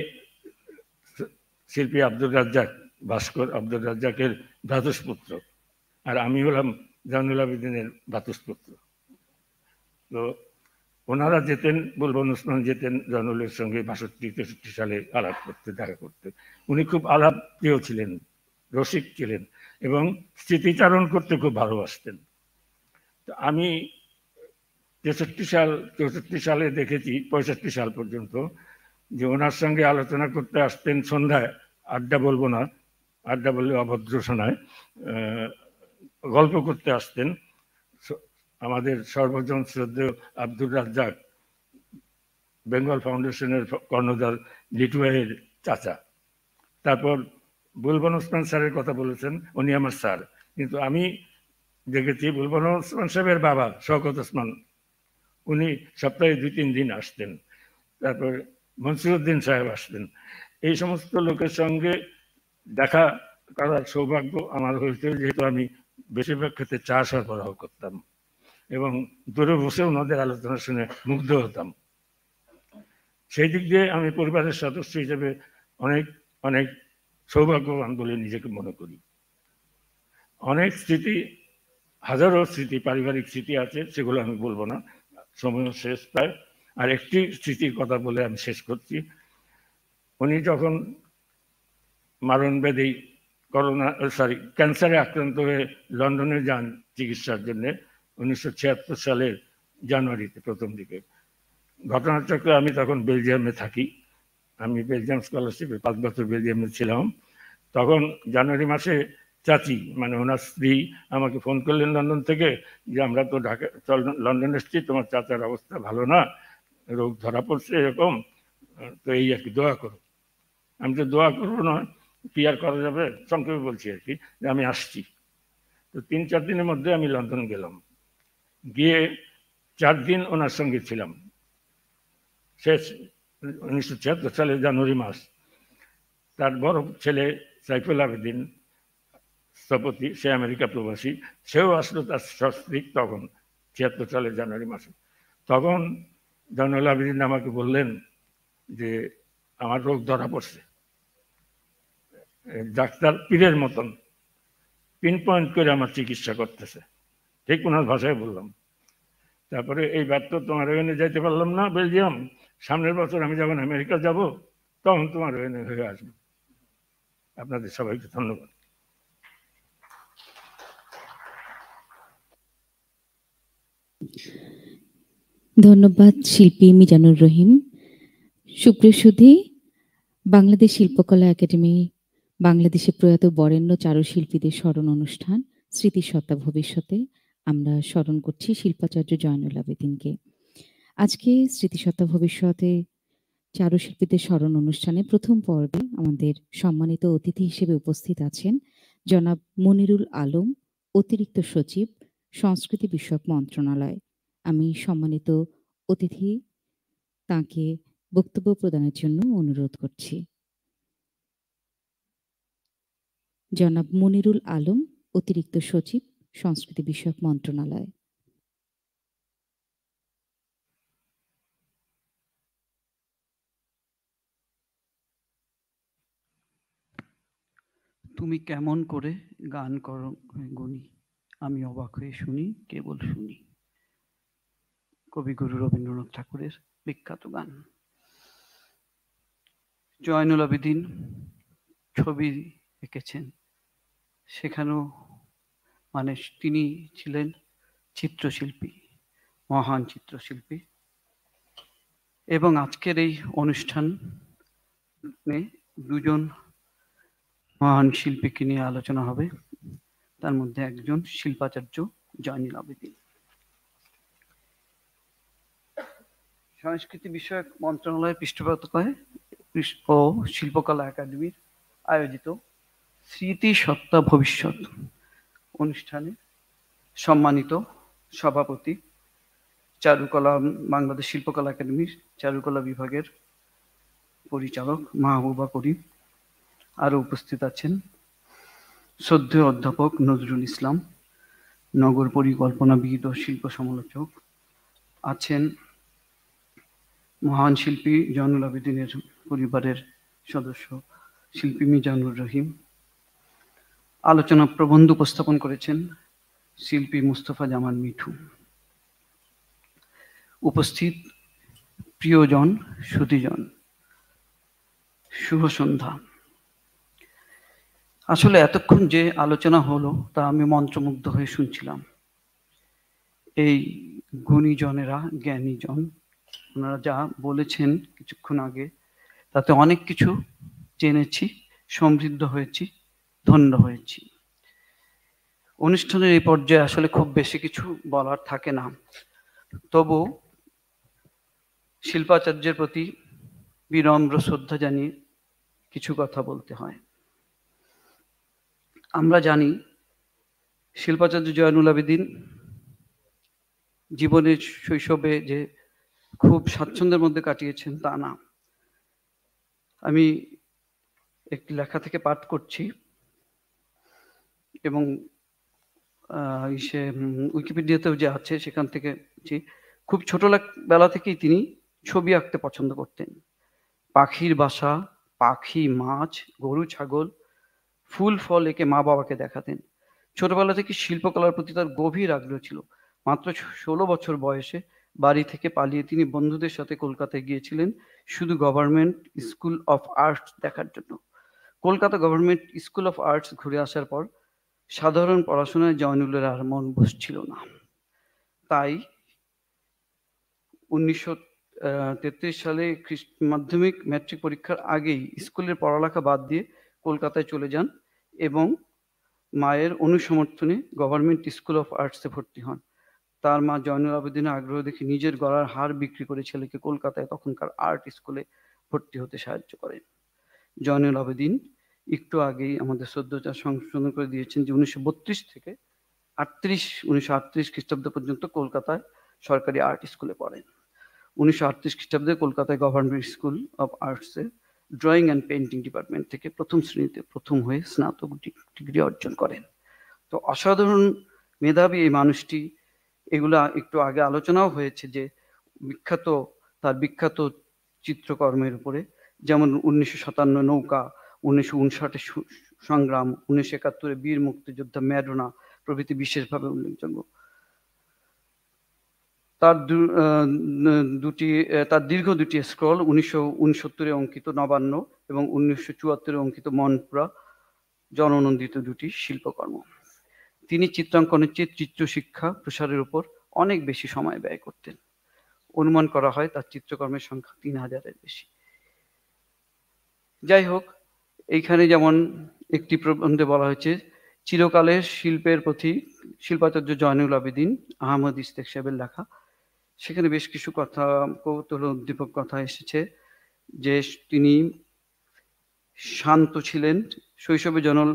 শিল্পী আব্দুল রাজ্জাক ভাস্কর আব্দুল রাজ্জাকের পুত্র আর আমি হলাম জানুল আবেদিনের বাতুসপুত্র তো ওনারা যেতেন বুলবন ওসমান যেতেন জানুলের সঙ্গে বাষট্টি তেষট্টি সালে আলাপ করতে দেখা করতে উনি খুব আলাপ প্রিয় ছিলেন রসিক ছিলেন এবং স্মৃতিচারণ করতে খুব ভালোবাসতেন তো আমি তেষট্টি সাল চৌষট্টি সালে দেখেছি পঁয়ষট্টি সাল পর্যন্ত যে ওনার সঙ্গে আলোচনা করতে আসতেন সন্ধ্যায় আড্ডা বলবো না আড্ডা বললে অভদ্র শোনায় গল্প করতে আসতেন আমাদের সর্বজন শ্রদ্ধেয় আব্দুর রাজ্জাক বেঙ্গল ফাউন্ডেশনের কর্ণধার লিটুয়াইয়ের চাচা তারপর বুলবন ওসমান স্যারের কথা বলেছেন উনি আমার স্যার কিন্তু আমি দেখেছি বুলবন ওসমান সাহেবের বাবা শওকত ওসমান উনি সপ্তাহে দুই তিন দিন আসতেন তারপর মনসিরুদ্দিন সাহেব আসতেন এই সমস্ত লোকের সঙ্গে দেখা করার সৌভাগ্য আমার হয়েছে যেহেতু আমি বেশিরভাগ ক্ষেত্রে চা সরবরাহ করতাম এবং দূরে বসে ওনাদের আলোচনা শুনে মুগ্ধ হতাম সেই দিক দিয়ে আমি পরিবারের সদস্য হিসেবে অনেক অনেক সৌভাগ্যবান বলে নিজেকে মনে করি অনেক স্মৃতি হাজারো স্মৃতি পারিবারিক স্মৃতি আছে সেগুলো আমি বলবো না সময় শেষ প্রায় আর একটি স্মৃতির কথা বলে আমি শেষ করছি উনি যখন মারণ মারণবেদী করোনা সরি ক্যান্সারে আক্রান্ত হয়ে লন্ডনে যান চিকিৎসার জন্যে উনিশশো সালের জানুয়ারিতে প্রথম দিকে ঘটনাচক্রে আমি তখন বেলজিয়ামে থাকি আমি বেলজিয়াম স্কলারশিপে পাঁচ বছর বেলজিয়ামে ছিলাম তখন জানুয়ারি মাসে চাচি মানে ওনার স্ত্রী আমাকে ফোন করলেন লন্ডন থেকে যে আমরা তো ঢাকা চল লন্ডন এসেছি তোমার চাচার অবস্থা ভালো না রোগ ধরা পড়ছে এরকম তো এই আর কি দোয়া করো আমি তো দোয়া করবো নয় পিয়ার করা যাবে সংক্ষেপে বলছি আর কি যে আমি আসছি তো তিন চার দিনের মধ্যে আমি লন্ডন গেলাম গিয়ে চার দিন ওনার সঙ্গে ছিলাম শেষ উনিশশো ছিয়াত্তর সালে জানুয়ারি মাস তার বড় ছেলে সাইফুল আবেদিন স্থপতি সে আমেরিকা প্রবাসী সেও আসলো তার সস্ত্রিক তখন ছিয়াত্তর সালের জানুয়ারি মাসে তখন জানুয়ারি আবেদিন আমাকে বললেন যে আমার রোগ ধরা পড়ছে ডাক্তার পীরের মতন পিন পয়েন্ট করে আমার চিকিৎসা করতেছে ঠিক ওনার ভাষায় বললাম তারপরে এই তো তোমার ওখানে যাইতে পারলাম না বেলজিয়াম সামনের বছর আমি যখন আমেরিকা যাব তখন তোমার ওখানে হয়ে আসবো আপনাদের সবাইকে ধন্যবাদ ধন্যবাদ শিল্পী মিজানুর রহিম সুপ্রিয় সুধী বাংলাদেশ শিল্পকলা একাডেমি বাংলাদেশে প্রয়াত বরেণ্য চারুশিল্পীদের স্মরণ অনুষ্ঠান স্মৃতিসত্তা ভবিষ্যতে আমরা স্মরণ করছি শিল্পাচার্য জয়নুল আবেদিনকে আজকে স্মৃতিসত্তা ভবিষ্যতে চারুশিল্পীদের স্মরণ অনুষ্ঠানে প্রথম পর্বে আমাদের সম্মানিত অতিথি হিসেবে উপস্থিত আছেন জনাব মনিরুল আলম অতিরিক্ত সচিব সংস্কৃতি বিষয়ক মন্ত্রণালয় আমি সম্মানিত অতিথি তাকে বক্তব্য প্রদানের জন্য অনুরোধ করছি জনাব মনিরুল আলম অতিরিক্ত সচিব সংস্কৃতি বিষয়ক মন্ত্রণালয় তুমি কেমন করে গান করো গুনি আমি অবাক হয়ে শুনি কেবল শুনি কবিগুরু রবীন্দ্রনাথ ঠাকুরের বিখ্যাত গান জয়নুল আবেদিন ছবি এঁকেছেন সেখানেও মানে তিনি ছিলেন চিত্রশিল্পী মহান চিত্রশিল্পী এবং আজকের এই অনুষ্ঠান দুজন মহান শিল্পীকে নিয়ে আলোচনা হবে তার মধ্যে একজন শিল্পাচার্য জয়নুল আবেদিন সংস্কৃতি বিষয়ক মন্ত্রণালয়ের পৃষ্ঠপোষকতায় ও শিল্পকলা একাডেমির আয়োজিত স্মৃতি সত্তা ভবিষ্যৎ অনুষ্ঠানে সম্মানিত সভাপতি চারুকলা বাংলাদেশ শিল্পকলা একাডেমির চারুকলা বিভাগের পরিচালক মাহবুবা করিম আরও উপস্থিত আছেন শ্রদ্ধে অধ্যাপক নজরুল ইসলাম নগর পরিকল্পনাবিদ ও শিল্প সমালোচক আছেন মহান শিল্পী জয়নুল আবেদিনের পরিবারের সদস্য শিল্পী মিজানুর রহিম আলোচনা প্রবন্ধ উপস্থাপন করেছেন শিল্পী মুস্তফা জামান মিঠু উপস্থিত প্রিয়জন সুতিজন শুভ সন্ধ্যা আসলে এতক্ষণ যে আলোচনা হলো তা আমি মন্ত্রমুগ্ধ হয়ে শুনছিলাম এই গুণীজনেরা জ্ঞানীজন ওনারা যা বলেছেন কিছুক্ষণ আগে তাতে অনেক কিছু জেনেছি সমৃদ্ধ হয়েছি ধন্য হয়েছি অনুষ্ঠানের এই পর্যায়ে আসলে খুব বেশি কিছু বলার থাকে না তবু শিল্পাচার্যের প্রতি বিনম্র শ্রদ্ধা জানিয়ে কিছু কথা বলতে হয় আমরা জানি শিল্পাচার্য জয়নুল আবেদিন জীবনের শৈশবে যে খুব স্বাচ্ছন্দ্যের মধ্যে কাটিয়েছেন তা না আমি একটি লেখা থেকে পাঠ করছি এবং সে উইকিপিডিয়াতেও যে আছে সেখান থেকে যে খুব ছোট বেলা থেকেই তিনি ছবি আঁকতে পছন্দ করতেন পাখির বাসা পাখি মাছ গরু ছাগল ফুল ফল একে মা বাবাকে দেখাতেন ছোটবেলা থেকে শিল্পকলার প্রতি তার গভীর আগ্রহ ছিল মাত্র ষোলো বছর বয়সে বাড়ি থেকে পালিয়ে তিনি বন্ধুদের সাথে কলকাতায় গিয়েছিলেন শুধু গভর্নমেন্ট স্কুল অফ আর্টস দেখার জন্য Kolkata government school of arts ঘুরে আসার পর সাধারণ পড়াশোনায় জয়নুলের আর মন বসছিল না তাই উনিশশো তেত্রিশ সালে মাধ্যমিক ম্যাট্রিক পরীক্ষার আগেই স্কুলের পড়ালেখা বাদ দিয়ে কলকাতায় চলে যান এবং মায়ের অনুসমর্থনে গভর্নমেন্ট স্কুল অফ আর্টসে ভর্তি হন তার মা জয়নুল আবেদিনের আগ্রহ দেখে নিজের গলার হার বিক্রি করে ছেলেকে কলকাতায় তখনকার আর্ট স্কুলে ভর্তি হতে সাহায্য করেন জয়নুল আবেদিন একটু আগেই আমাদের শ্রদ্ধা সংশোধন করে দিয়েছেন যে উনিশশো থেকে আটত্রিশ উনিশশো আটত্রিশ খ্রিস্টাব্দ পর্যন্ত কলকাতায় সরকারি আর্ট স্কুলে পড়েন উনিশশো আটত্রিশ খ্রিস্টাব্দে কলকাতায় গভর্নমেন্ট স্কুল অব আর্টসে ড্রয়িং অ্যান্ড পেন্টিং ডিপার্টমেন্ট থেকে প্রথম শ্রেণীতে প্রথম হয়ে স্নাতক ডিগ্রি অর্জন করেন তো অসাধারণ মেধাবী এই মানুষটি এগুলা একটু আগে আলোচনাও হয়েছে যে বিখ্যাত তার বিখ্যাত চিত্রকর্মের উপরে যেমন উনিশশো সাতান্ন নৌকা উনিশশো সংগ্রাম উনিশশো একাত্তরে বীর মুক্তিযোদ্ধা ম্যাডোনা প্রভৃতি বিশেষভাবে উল্লেখযোগ্য তার দুটি তার দীর্ঘ দুটি স্ক্রল উনিশশো উনসত্তরে অঙ্কিত নবান্ন এবং উনিশশো চুয়াত্তরে অঙ্কিত মনপুরা জননন্দিত দুটি শিল্পকর্ম তিনি চিত্রাঙ্কনের চেয়ে চিত্রশিক্ষা প্রসারের উপর অনেক বেশি সময় ব্যয় করতেন অনুমান করা হয় তার চিত্রকর্মের সংখ্যা তিন হাজারের বেশি যাই হোক এইখানে যেমন একটি প্রবন্ধে বলা হয়েছে চিরকালের শিল্পের প্রতি শিল্পাচার্য জয়নুল আবেদিন আহমদ ইস্তেক সাহেবের লেখা সেখানে বেশ কিছু কথা কৌতূহল উদ্দীপক কথা এসেছে যে তিনি শান্ত ছিলেন শৈশবে জনল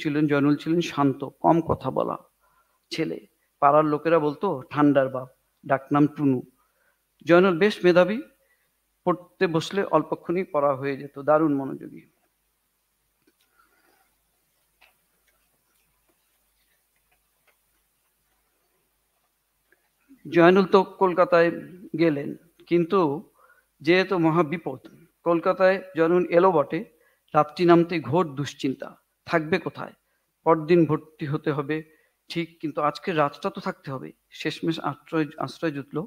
ছিলেন জয়নুল ছিলেন শান্ত কম কথা বলা ছেলে পাড়ার লোকেরা বলতো ঠান্ডার বাপ ডাকনাম টুনু জয়নুল বেশ মেধাবী পড়তে বসলে অল্পক্ষণই পড়া হয়ে যেত দারুণ মনোযোগী জয়নুল তো কলকাতায় গেলেন কিন্তু যেহেতু মহাবিপদ কলকাতায় জয়নুল এলো বটে রাত্রি নামতে ঘোর দুশ্চিন্তা থাকবে কোথায় পরদিন ভর্তি হতে হবে ঠিক কিন্তু আজকের রাতটা তো থাকতে হবে শেষমেশ আশ্রয় আশ্রয় জুটল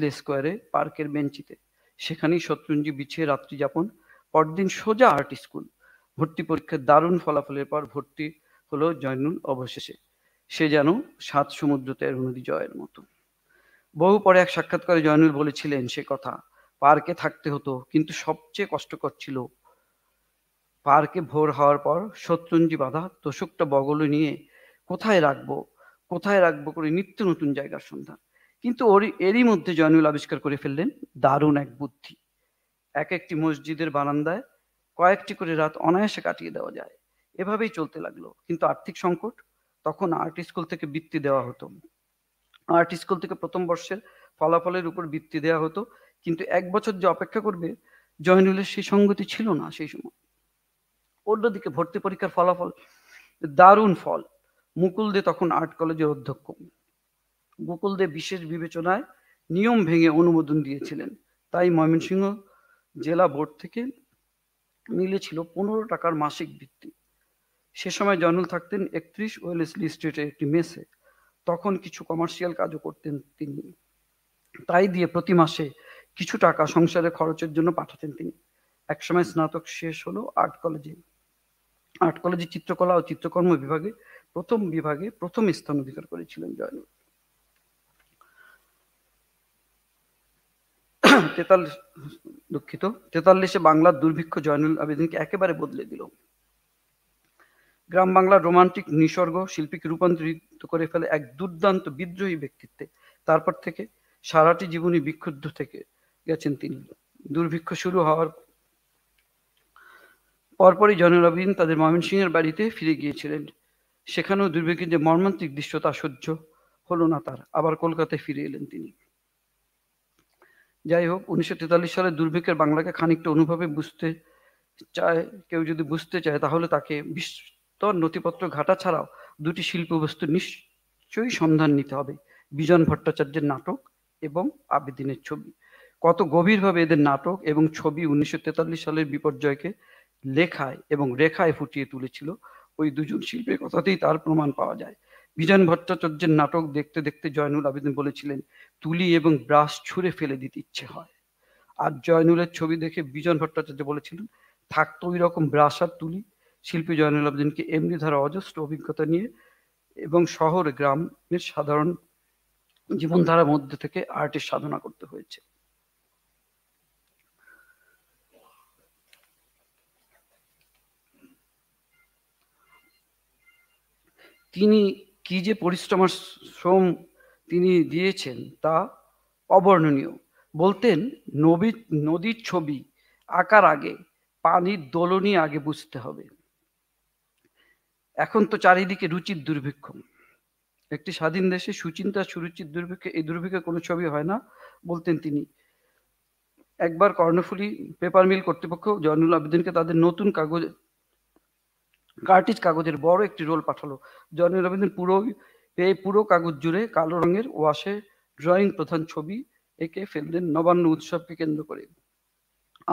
লে স্কোয়ারে পার্কের বেঞ্চিতে সেখানেই শত্রুঞ্জি বিছিয়ে রাত্রি যাপন পরদিন সোজা আর্ট স্কুল ভর্তি পরীক্ষার দারুণ ফলাফলের পর ভর্তি হলো জয়নুল অবশেষে সে যেন সাত সমুদ্র তের নদী জয়ের মতো বহু পরে এক সাক্ষাৎকারে জয়নুল বলেছিলেন সে কথা পার্কে থাকতে হতো কিন্তু সবচেয়ে কষ্টকর ছিল পার্কে ভোর হওয়ার পর শত্রুঞ্জি বাধা তোষকটা বগলে নিয়ে কোথায় রাখবো কোথায় রাখবো করে নিত্য নতুন জায়গার সন্ধান কিন্তু ওরই এরই মধ্যে জয়নুল আবিষ্কার করে ফেললেন দারুণ এক বুদ্ধি এক একটি মসজিদের বারান্দায় কয়েকটি করে রাত অনায়াসে কাটিয়ে দেওয়া যায় এভাবেই চলতে লাগলো কিন্তু আর্থিক সংকট তখন আর্ট স্কুল থেকে বৃত্তি দেওয়া হতো আর্ট স্কুল থেকে প্রথম বর্ষের ফলাফলের উপর ভিত্তি দেওয়া হতো কিন্তু এক বছর যে অপেক্ষা করবে জয়নুলের সেই সঙ্গতি ছিল না সেই সময় অন্যদিকে ভর্তি পরীক্ষার ফলাফল দারুণ ফল মুকুল দে তখন আর্ট কলেজের অধ্যক্ষ গোকুল দে বিশেষ বিবেচনায় নিয়ম ভেঙে অনুমোদন দিয়েছিলেন তাই ময়মনসিংহ জেলা বোর্ড থেকে মিলেছিল পনেরো টাকার মাসিক বৃত্তি সে সময় জয়নুল থাকতেন একত্রিশ ওয়েলেসলি স্ট্রিটের একটি মেসে তখন কিছু কমার্শিয়াল কাজও করতেন তিনি তাই দিয়ে প্রতি মাসে কিছু টাকা সংসারে খরচের জন্য পাঠাতেন তিনি একসময় স্নাতক শেষ হলো আর্ট কলেজে আর্ট কলেজে চিত্রকলা ও চিত্রকর্ম বিভাগে প্রথম বিভাগে প্রথম স্থান অধিকার করেছিলেন জয়নুল তেতাল্লিশ দুঃখিত তেতাল্লিশে বাংলার দুর্ভিক্ষ জয়নুল আবেদিনকে একেবারে বদলে দিল গ্রাম বাংলার রোমান্টিক নিসর্গ শিল্পীকে রূপান্তরিত করে ফেলে এক দুর্দান্ত বিদ্রোহী ব্যক্তিত্বে তারপর থেকে সারাটি জীবনী বিক্ষুব্ধ থেকে গেছেন তিনি দুর্ভিক্ষ শুরু হওয়ার পরপরই জন তাদের তাদের ময়মনসিংহের বাড়িতে ফিরে গিয়েছিলেন সেখানেও দুর্ভিক্ষের যে মর্মান্তিক দৃশ্য তা সহ্য হলো না তার আবার কলকাতায় ফিরে এলেন তিনি যাই হোক উনিশশো তেতাল্লিশ সালে দুর্ভিক্ষের বাংলাকে খানিকটা অনুভবে বুঝতে চায় কেউ যদি বুঝতে চায় তাহলে তাকে বিশ্ব তর নথিপত্র ঘাটা ছাড়াও দুটি শিল্পবস্তু নিশ্চয়ই সন্ধান নিতে হবে বিজন ভট্টাচার্যের নাটক এবং আবেদিনের ছবি কত গভীরভাবে এদের নাটক এবং ছবি উনিশশো সালের বিপর্যয়কে লেখায় এবং রেখায় ফুটিয়ে তুলেছিল ওই দুজন শিল্পের কথাতেই তার প্রমাণ পাওয়া যায় বিজন ভট্টাচার্যের নাটক দেখতে দেখতে জয়নুল আবেদিন বলেছিলেন তুলি এবং ব্রাশ ছুঁড়ে ফেলে দিতে ইচ্ছে হয় আর জয়নুলের ছবি দেখে বিজন ভট্টাচার্য বলেছিলেন থাকতো ওই রকম ব্রাশ আর তুলি শিল্পী জয়নুল আবদিনকে এমনি ধারা অজস্র অভিজ্ঞতা নিয়ে এবং শহর গ্রামের সাধারণ জীবনধারার মধ্যে থেকে আর্টের সাধনা করতে হয়েছে তিনি কি যে পরিশ্রম শ্রম তিনি দিয়েছেন তা অবর্ণনীয় বলতেন নবী নদীর ছবি আঁকার আগে পানির দোলনী আগে বুঝতে হবে এখন তো চারিদিকে রুচির দুর্ভিক্ষ একটি স্বাধীন দেশে সুচিন্তা সুরুচির দুর্ভিক্ষে এই দুর্ভিক্ষে কোনো ছবি হয় না বলতেন তিনি একবার কর্ণফুলি পেপার মিল কর্তৃপক্ষ জয়নুল আবেদিনকে তাদের নতুন কাগজ কার্টিজ কাগজের বড় একটি রোল পাঠালো জয়নুল আবেদিন পুরো এই পুরো কাগজ জুড়ে কালো রঙের ওয়াশে ড্রয়িং প্রধান ছবি এঁকে ফেললেন নবান্ন উৎসবকে কেন্দ্র করে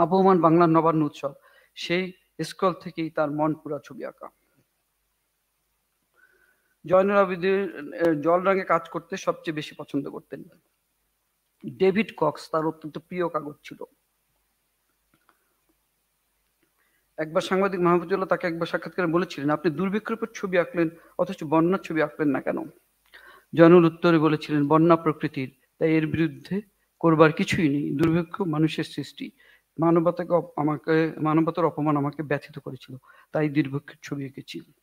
আবহমান বাংলার নবান্ন উৎসব সেই স্কল থেকেই তার মন পুরা ছবি আঁকা জয়নুল আবেদিন জল রঙে কাজ করতে সবচেয়ে বেশি পছন্দ করতেন ডেভিড কক্স তার অত্যন্ত প্রিয় কাগজ ছিল একবার সাংবাদিক মাহমুদুল্লাহ তাকে একবার সাক্ষাৎকারে বলেছিলেন আপনি দুর্ভিক্ষরূপের ছবি আঁকলেন অথচ বন্যার ছবি আঁকলেন না কেন জয়নুল উত্তরে বলেছিলেন বন্যা প্রকৃতির তাই এর বিরুদ্ধে করবার কিছুই নেই দুর্ভিক্ষ মানুষের সৃষ্টি মানবতাকে আমাকে মানবতার অপমান আমাকে ব্যথিত করেছিল তাই দুর্ভিক্ষের ছবি এঁকেছিলেন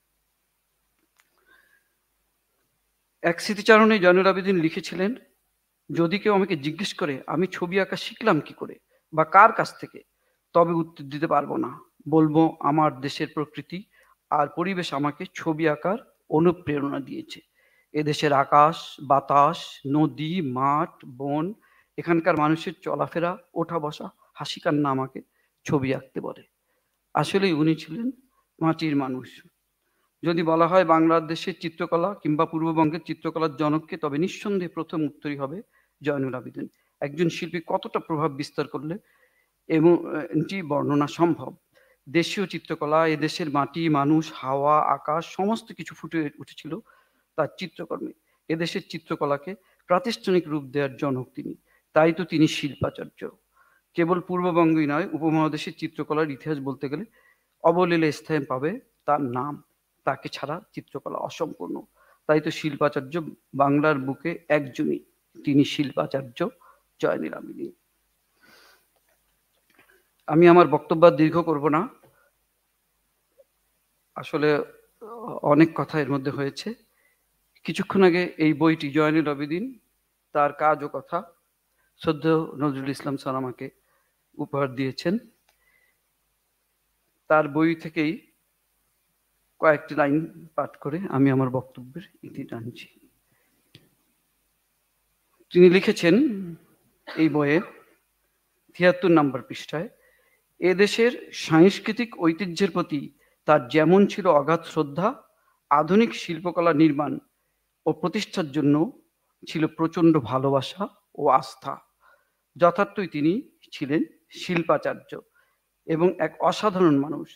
এক স্মৃতিচারণে জয়নুল আবেদিন লিখেছিলেন যদি কেউ আমাকে জিজ্ঞেস করে আমি ছবি আঁকা শিখলাম কি করে বা কার কাছ থেকে তবে উত্তর দিতে পারবো না বলবো আমার দেশের প্রকৃতি আর পরিবেশ আমাকে ছবি আঁকার অনুপ্রেরণা দিয়েছে এদেশের আকাশ বাতাস নদী মাঠ বন এখানকার মানুষের চলাফেরা ওঠা বসা হাসি কান্না আমাকে ছবি আঁকতে বলে আসলে উনি ছিলেন মাটির মানুষ যদি বলা হয় বাংলাদেশের চিত্রকলা কিংবা পূর্ববঙ্গের চিত্রকলার জনককে তবে নিঃসন্দেহে প্রথম উত্তরই হবে জয়নুল আবেদিন একজন শিল্পী কতটা প্রভাব বিস্তার করলে এমনটি বর্ণনা সম্ভব দেশীয় চিত্রকলা এদেশের মাটি মানুষ হাওয়া আকাশ সমস্ত কিছু ফুটে উঠেছিল তার চিত্রকর্মে এদেশের চিত্রকলাকে প্রাতিষ্ঠানিক রূপ দেওয়ার জনক তিনি তাই তো তিনি শিল্পাচার্য কেবল পূর্ববঙ্গই নয় উপমহাদেশের চিত্রকলার ইতিহাস বলতে গেলে অবলীলে স্থান পাবে তার নাম তাকে ছাড়া চিত্রকলা অসম্পূর্ণ তাই তো শিল্পাচার্য বাংলার বুকে একজনই তিনি শিল্পাচার্য জয়নিলামিনী আমি আমার বক্তব্য দীর্ঘ করব না আসলে অনেক কথা এর মধ্যে হয়েছে কিছুক্ষণ আগে এই বইটি জয়নুল আবেদিন তার কাজ ও কথা সদ্য নজরুল ইসলাম সালামাকে উপহার দিয়েছেন তার বই থেকেই কয়েকটি লাইন পাঠ করে আমি আমার বক্তব্যের ইতি টানছি তিনি লিখেছেন এই বইয়ে তিয়াত্তর নম্বর পৃষ্ঠায় এদেশের সাংস্কৃতিক ঐতিহ্যের প্রতি তার যেমন ছিল অগাধ শ্রদ্ধা আধুনিক শিল্পকলা নির্মাণ ও প্রতিষ্ঠার জন্য ছিল প্রচণ্ড ভালোবাসা ও আস্থা যথার্থই তিনি ছিলেন শিল্পাচার্য এবং এক অসাধারণ মানুষ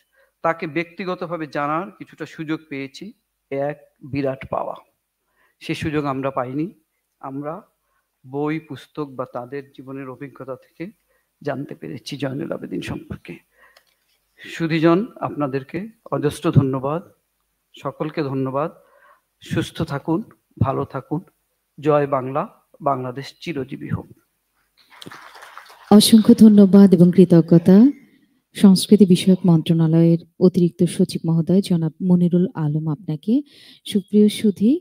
তাকে ব্যক্তিগতভাবে জানার কিছুটা সুযোগ পেয়েছি এক বিরাট পাওয়া সে সুযোগ আমরা পাইনি আমরা বই পুস্তক বা তাদের জীবনের অভিজ্ঞতা থেকে জানতে পেরেছি জয়নুল আবেদিন সম্পর্কে সুধিজন আপনাদেরকে অজস্র ধন্যবাদ সকলকে ধন্যবাদ সুস্থ থাকুন ভালো থাকুন জয় বাংলা বাংলাদেশ চিরজীবী হোক অসংখ্য ধন্যবাদ এবং কৃতজ্ঞতা সংস্কৃতি বিষয়ক মন্ত্রণালয়ের অতিরিক্ত সচিব মহোদয় জনাব মনিরুল আলম আপনাকে সুপ্রিয় সুধী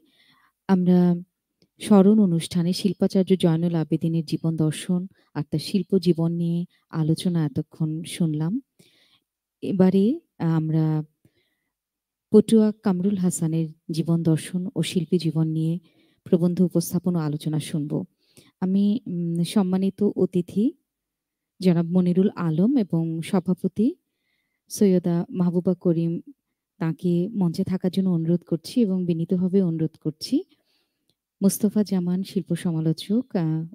আমরা স্মরণ অনুষ্ঠানে শিল্পাচার্য জয়নুল আবেদিনের জীবন দর্শন আর তার শিল্প জীবন নিয়ে আলোচনা এতক্ষণ শুনলাম এবারে আমরা পটুয়া কামরুল হাসানের জীবন দর্শন ও শিল্পী জীবন নিয়ে প্রবন্ধ উপস্থাপন ও আলোচনা শুনব আমি সম্মানিত অতিথি জনাব মনিরুল আলম এবং সভাপতি সৈয়দা মাহবুবা করিম তাকে মঞ্চে থাকার জন্য অনুরোধ করছি এবং বিনীতভাবে অনুরোধ করছি মোস্তফা জামান শিল্প সমালোচক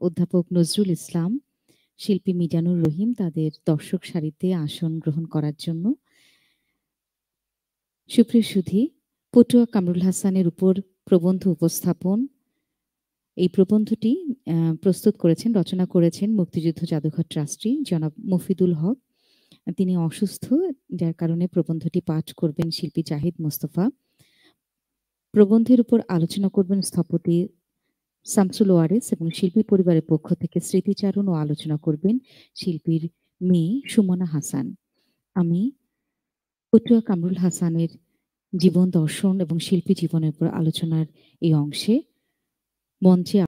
অধ্যাপক নজরুল ইসলাম শিল্পী মিজানুর রহিম তাদের দর্শক সারিতে আসন গ্রহণ করার জন্য সুপ্রিয় সুধী পটুয়া কামরুল হাসানের উপর প্রবন্ধ উপস্থাপন এই প্রবন্ধটি প্রস্তুত করেছেন রচনা করেছেন মুক্তিযুদ্ধ জাদুঘর ট্রাস্টি জনাব মফিদুল হক তিনি অসুস্থ যার কারণে প্রবন্ধটি পাঠ করবেন শিল্পী জাহিদ মোস্তফা প্রবন্ধের উপর আলোচনা করবেন স্থপতি সামসুল ওয়ারেস এবং শিল্পী পরিবারের পক্ষ থেকে স্মৃতিচারণ ও আলোচনা করবেন শিল্পীর মেয়ে সুমনা হাসান আমি পটুয়া কামরুল হাসানের জীবন দর্শন এবং শিল্পী জীবনের উপর আলোচনার এই অংশে มอนเชีย